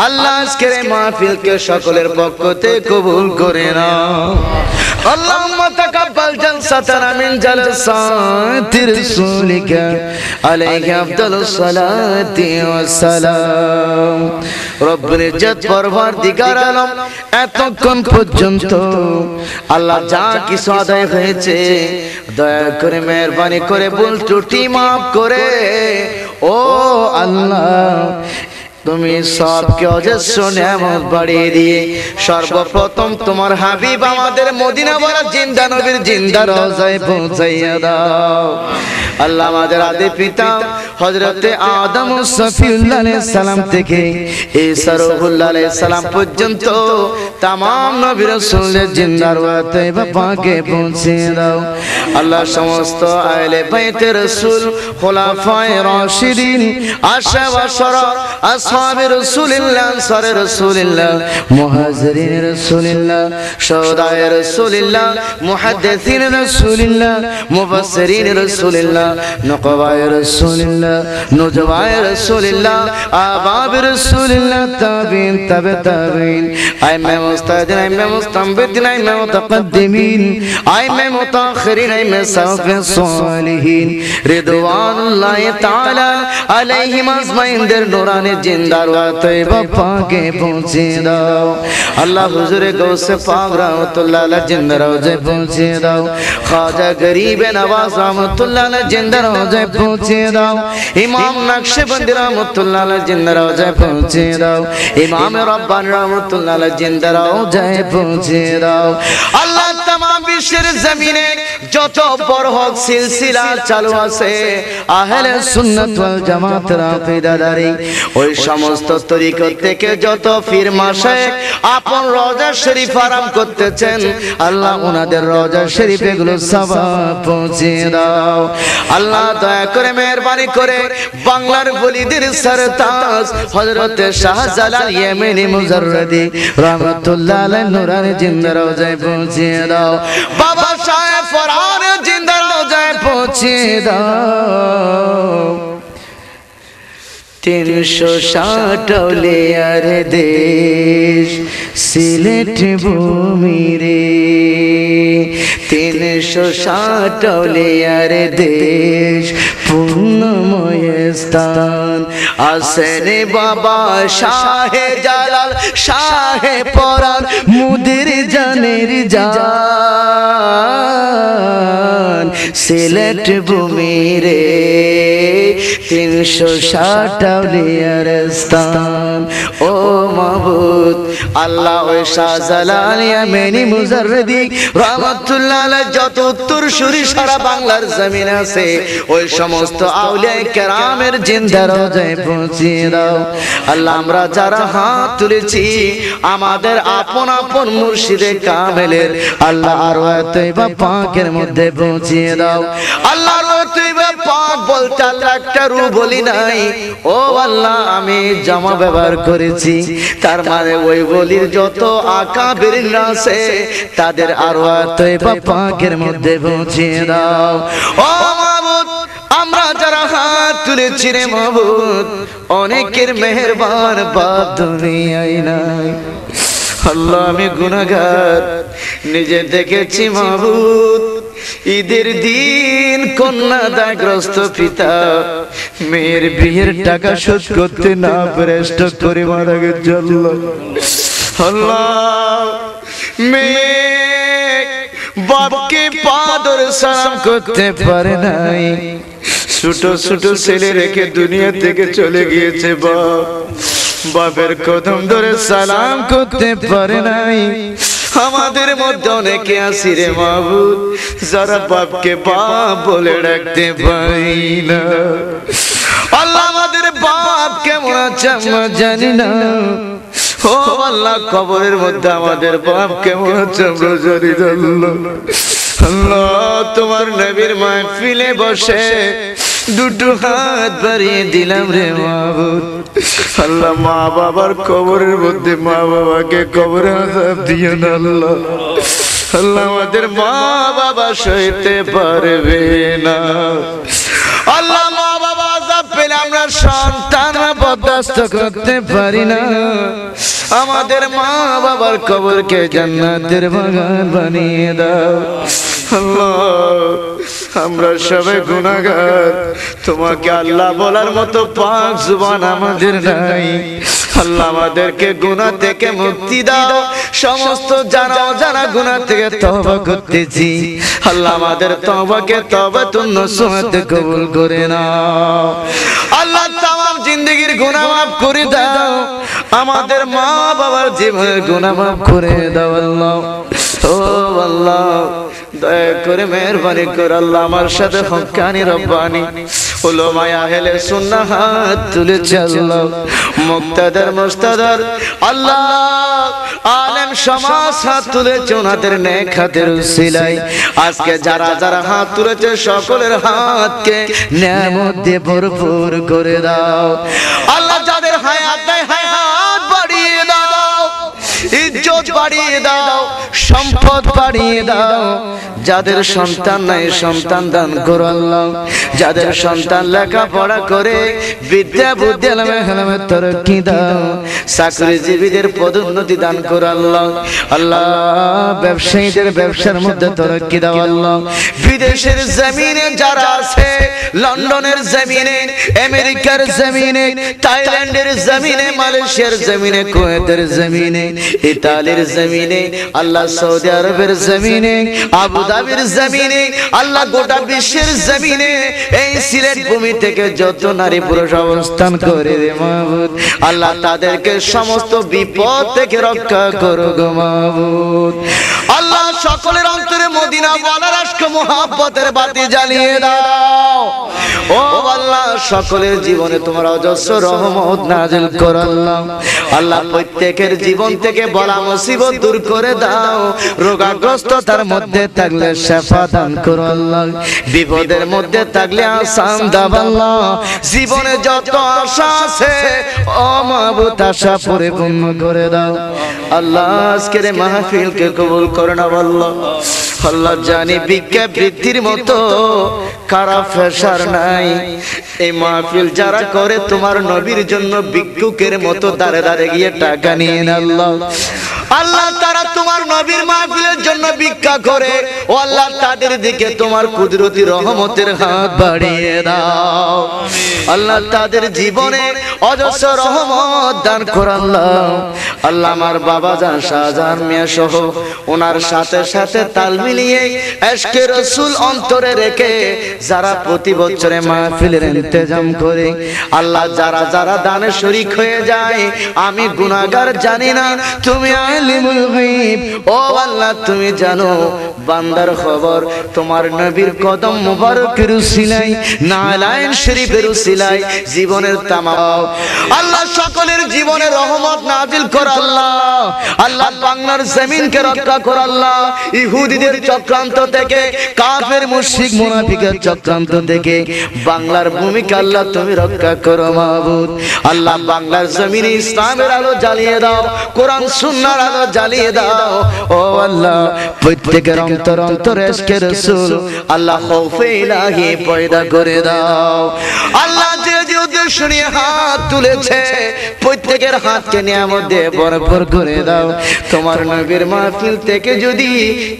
আল্লাহ আজকের মাহফিলকে সকলের পক্ষতে কবুল করে নাও اللهم تقبل جلستنا من جلسات رسولك عليه أفضل الصلاة والسلام رب রিজত পরবর্তীকার আলম এতক্ষণ পর্যন্ত আল্লাহ যা কিছু আদায় হয়েছে দয়া করে মেহরবানি করে ভুল ত্রুটি মাফ করে ও আল্লাহ তুমি সবকে অজস্র নেমত বাড়িয়ে দিয়ে সর্বপ্রথম তোমার হাবিব আমাদের মদিনা বলা জিন্দা নবীর জিন্দা রজায় পৌঁছাইয়া দাও আল্লাহ আমাদের আদি পিতা হজরতে আদম সফিউল্লাহ আলাইহিস সালাম থেকে ঈসা রুহুল্লাহ আলাইহিস সালাম পর্যন্ত तमाम নবী রাসূলের জিন্দার রওয়াতে বাবাকে পৌঁছিয়ে দাও আল্লাহ সমস্ত আহলে বাইতে রাসূল খোলাফায়ে রাশিদিন আশা ওয়া সরা اصحاب رسول اللہ انصار رسول اللہ محاضرین رسول اللہ شہدہ رسول اللہ محدثین رسول اللہ مفسرین رسول اللہ نقوہ رسول اللہ نجوہ رسول اللہ آباب رسول اللہ تابین تب تابین آئی میں مستدین آئی میں مستنبتین آئی میں متقدمین آئی میں متاخرین آئی میں صرف صالحین ردوان اللہ تعالی علیہم ازمائن در نوران جن জিন্দার অতএব পাকে পৌঁছে দাও আল্লাহ হুজুরে গৌসে পাক রহমতুল্লাহ আলাইহি জিন্দা রওজে পৌঁছে দাও খাজা গরিবে নওয়াজ রহমতুল্লাহ আলাইহি জিন্দা রওজে পৌঁছে দাও ইমাম নকশবন্দি রহমতুল্লাহ আলাইহি জিন্দা রওজে পৌঁছে দাও ইমাম রব্বানি রহমতুল্লাহ আলাইহি জিন্দা রওজে পৌঁছে দাও আল্লাহ তামা বিশ্বের জমিনে যত বড় হক সিলসিলা চালু আছে আহলে সুন্নাত ওয়াল ওই সমস্ত তরিকত থেকে যত আপন শরীফ আরাম করতেছেন আল্লাহ ওনাদের শরীফ এগুলো পৌঁছে দাও আল্লাহ দয়া করে করে বাংলার বলিদের সরতাজ হযরত শাহজালাল ইয়েমেনি আলাইহি জিন্দা রওজায় পৌঁছে দাও দাও বাবা সাহেব ফরার জিন্দা যায় পৌঁছে দাও তিনশো ষাট লেয়ার দেশ সিলেট ভূমি রে তিনশো ষাট লেয়ার দেশ পুণ্যময় স্থান আসেন বাবা শাহে জালাল শাহে পরাণ মুদির জানের জান সিলেট ভূমি রে তিনশো ষাটাউলিয়ার স্থান ও আল্লাহ ওই যত উত্তর সুরি সারা বাংলার জমিন আছে ওই সমস্ত আউলিয়ায় কেরামের পৌঁছিয়ে দাও আল্লাহ আমরা যারা হাত তুলেছি আমাদের আপন আপন মুর্শিদে কামেলের আল্লাহ আরো এত পাকের মধ্যে পৌঁছিয়ে পৌঁছিয়ে দাও আল্লাহ পাক বলতে আল্লাহ একটা রু বলি নাই ও আল্লাহ আমি জামা ব্যবহার করেছি তার মানে ওই বলির যত আকা আছে তাদের আরো পাকের মধ্যে বুঝিয়ে দাও ও আমরা যারা হাত তুলেছি রে মাহবুদ অনেকের মেহেরবান বাদ দুনিয়ায় নাই আল্লাহ আমি গুনাহগার নিজে দেখেছি মাহবুদ ঈদের দিন কন্যা দাগ্রস্ত পিতা মেয়ের বিয়ের টাকা শোধ করতে না পেরে করে মারা গেল আল্লাহ মেয়ে পাদর সালাম করতে পারে নাই ছোট ছোট ছেলে রেখে দুনিয়া থেকে চলে গিয়েছে বাপ বাপের কদম ধরে সালাম করতে পারে নাই আমাদের মধ্যে অনেকে আসি রে বাবু যারা বাপকে বাপ বলে ডাকতে পারি না আল্লাহ আমাদের বাপ কেমন আছে আমরা জানি না ও আল্লাহ কবরের মধ্যে আমাদের বাপ কেমন আছে আমরা জানি না আল্লাহ তোমার নবীর মাহফিলে বসে দুটো হাত বাড়িয়ে দিলাম রে মা আল্লাহ মা বাবার কবরের মধ্যে মা বাবাকে কবর আজাব দিয়ে না আল্লাহ আল্লাহ আমাদের মা বাবা সইতে পারবে না আল্লাহ মা বাবা আজাব পেলে আমরা সন্তান বরদাস্ত করতে পারি না আমাদের মা বাবার কবরকে জান্নাতের বাগান বানিয়ে দাও আমরা সবে গুণাগার তোমাকে আল্লাহ বলার মতো পাঁচ জুবান আমাদের নাই আল্লাহ আমাদেরকে গুণা থেকে মুক্তি দাও সমস্ত জানা জানা গুণা থেকে তবা করতেছি আল্লাহ আমাদের তবাকে তবা তুন্ন সুমাত কবুল করে নাও আল্লাহ তাম জিন্দগির গুণা মাফ করে দাও আমাদের মা বাবার জীবনের গুণামাপ করে দাও আল্লাহ ও আল্লাহ দয়া করে মেহরবানি করে আল্লাহ আমার সাথে হকানি রব্বানি হলো মায়া হেলে সুন্না হাত তুলে চাল্লাহ মুক্তাদার মুস্তাদার আল্লাহ আলেম সমাজ হাত তুলেছে ওনাদের নেক হাতের উসিলাই আজকে যারা যারা হাত তুলেছে সকলের হাতকে নেমত দিয়ে ভরপুর করে দাও আল্লাহ যাদের হায়া ইজ্জত বাড়িয়ে দাও সম্পদ বাড়িয়ে দাও যাদের সন্তান নাই সন্তান দান করো আল্লাহ যাদের সন্তান লেখাপড়া করে বিদ্যা বুদ্ধি আলমে হেলামে তরক্কি দাও চাকরিজীবীদের পদোন্নতি দান করো আল্লাহ আল্লাহ ব্যবসায়ীদের ব্যবসার মধ্যে তরক্কি দাও আল্লাহ বিদেশের জমিনে যারা আছে লন্ডনের জমিনে আমেরিকার জমিনে থাইল্যান্ডের জমিনে মালয়েশিয়ার জমিনে কুয়েতের জমিনে ইতালির জমিনে আল্লাহ আল্লাহ সৌদি আরবের জমিনে আবুধাবির জমিনে আল্লাহ গোটা বিশ্বের জমিনে এই সিলেট ভূমি থেকে যত নারী পুরুষ অবস্থান করে রে মাহবুদ আল্লাহ তাদেরকে সমস্ত বিপদ থেকে রক্ষা করো গো মাহবুদ আল্লাহ সকলের মদিনা বলার আজকে মোহাব্বতের বাতি জ্বালিয়ে দাও ও আল্লাহ সকলের জীবনে তোমার অজস্র রহমত নাজিল করো আল্লাহ আল্লাহ প্রত্যেকের জীবন থেকে বলা মুসিবত দূর করে দাও রোগাগ্রস্ত তার মধ্যে থাকলে শেফা দান করো আল্লাহ বিপদের মধ্যে থাকলে আসান দাব আল্লাহ জীবনে যত আশা আছে ও মাহবুত আশা পরিপূর্ণ করে দাও আল্লাহ আজকের মাহফিলকে কবুল করো না আল্লাহ আল্লাহ জানি বিজ্ঞা বৃদ্ধির মতো খারাপ ফেসার নাই এই মাহফিল যারা করে তোমার নবীর জন্য ভিক্ষুকের মতো দাঁড়ে দাঁড়ে গিয়ে টাকা নিয়ে আল্লাহ আল্লাহ তারা তোমার নবীর মাহফিলের জন্য ভিক্ষা করে ও আল্লাহ তাদের দিকে তোমার কুদরতি রহমতের হাত বাড়িয়ে দাও আল্লাহ তাদের জীবনে অজস্র রহমত দান আল্লাহ আল্লাহ আমার বাবা যান শাহজাহান মিয়া সহ ওনার সাথে সাথে তাল মিলিয়ে এসকে রসুল অন্তরে রেখে যারা প্রতি বছরে মাহফিলের ইন্তজাম করে আল্লাহ যারা যারা দানে শরিক হয়ে যায় আমি গুণাগার জানি না তুমি আয় ও আল্লাহ তুমি জানো বান্দার খবর তোমার নবীর কদম শরীফের জীবনের তামাম আল্লাহ সকলের জীবনে রহমত নাজিল কর আল্লাহ আল্লাহ বাংলার জমিনকে রক্ষা কর আল্লাহ ইহুদিদের চক্রান্ত থেকে কাফের মুনাফিকের চক্রান্ত থেকে বাংলার ভূমিকা আল্লাহ তুমি রক্ষা করো মাহবুব আল্লাহ বাংলার জমিনে ইসলামের আলো জ্বালিয়ে দাও কোরআন সুন্নাহর আলো জ্বালিয়ে দাও ও আল্লাহ প্রত্যেকের অন্তর রসুল আল্লাহ ইলাহি পয়দা করে দাও আল্লাহ যে যে উদ্দেশ্য নিয়ে হাত তুলেছে প্রত্যেকের হাতকে নিয়ামত দিয়ে বরফর করে দাও তোমার নবীর মাহফিল থেকে যদি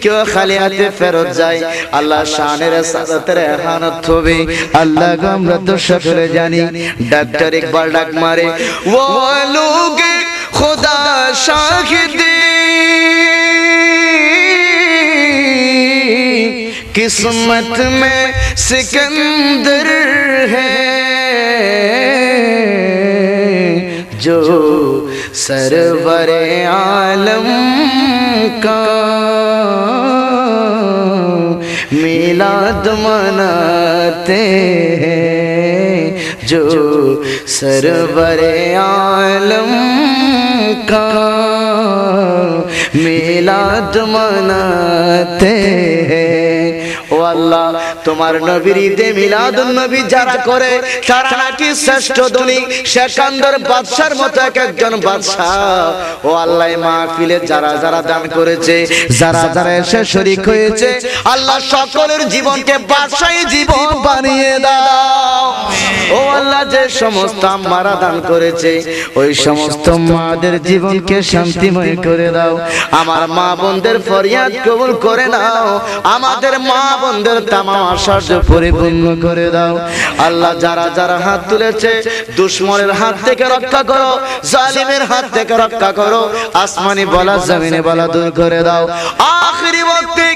কেউ খালি হাতে ফেরত যায় আল্লাহ শানের সাদাতের হানত হবে আল্লাহ আমরা তো সকলে জানি ডাক্তার ইকবাল ডাক মারে ও লোকে خدا شاہد قسمت میں سکندر ہے جو سرور عالم کا میلاد مناتے جو سرور عالم کا میلاد مناتے ہیں واللہ তোমার নবীর ঈদে মিলাদুন নবী যারা করে তারা নাকি শ্রেষ্ঠ ধনী সেকান্দর বাদশার মতো এক একজন বাদশা ও আল্লাহ মাহফিলে যারা যারা দান করেছে যারা যারা এসে শরিক হয়েছে আল্লাহ সকলের জীবনকে বাদশাহী জীবন বানিয়ে দাও ও আল্লাহ যে সমস্ত মারা দান করেছে ওই সমস্ত মাদের জীবনকে শান্তিময় করে দাও আমার মা বোনদের ফরিয়াদ কবুল করে নাও আমাদের মা বোনদের তামা আশ্চর্য পরিপূর্ণ করে দাও আল্লাহ যারা যারা হাত তুলেছে দুশ্মনের হাত থেকে রক্ষা করো জালিমের হাত থেকে রক্ষা করো আসমানি বলা জমিনে বলা দূর করে দাও আখরি বক্তি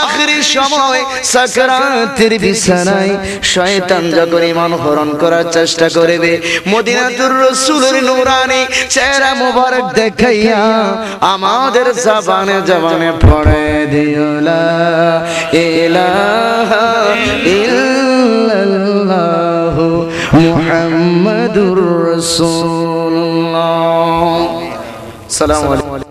আখরি সময় সাকরাতের বিছানায় শয়তান যখন ইমান হরণ করার চেষ্টা করবে মদিনাতুর রসুলের নুরানি চেহারা মুবারক দেখাইয়া আমাদের জবানে জবানে পড়ে দিওলা ইলাহা إلا الله محمد رسول الله السلام عليكم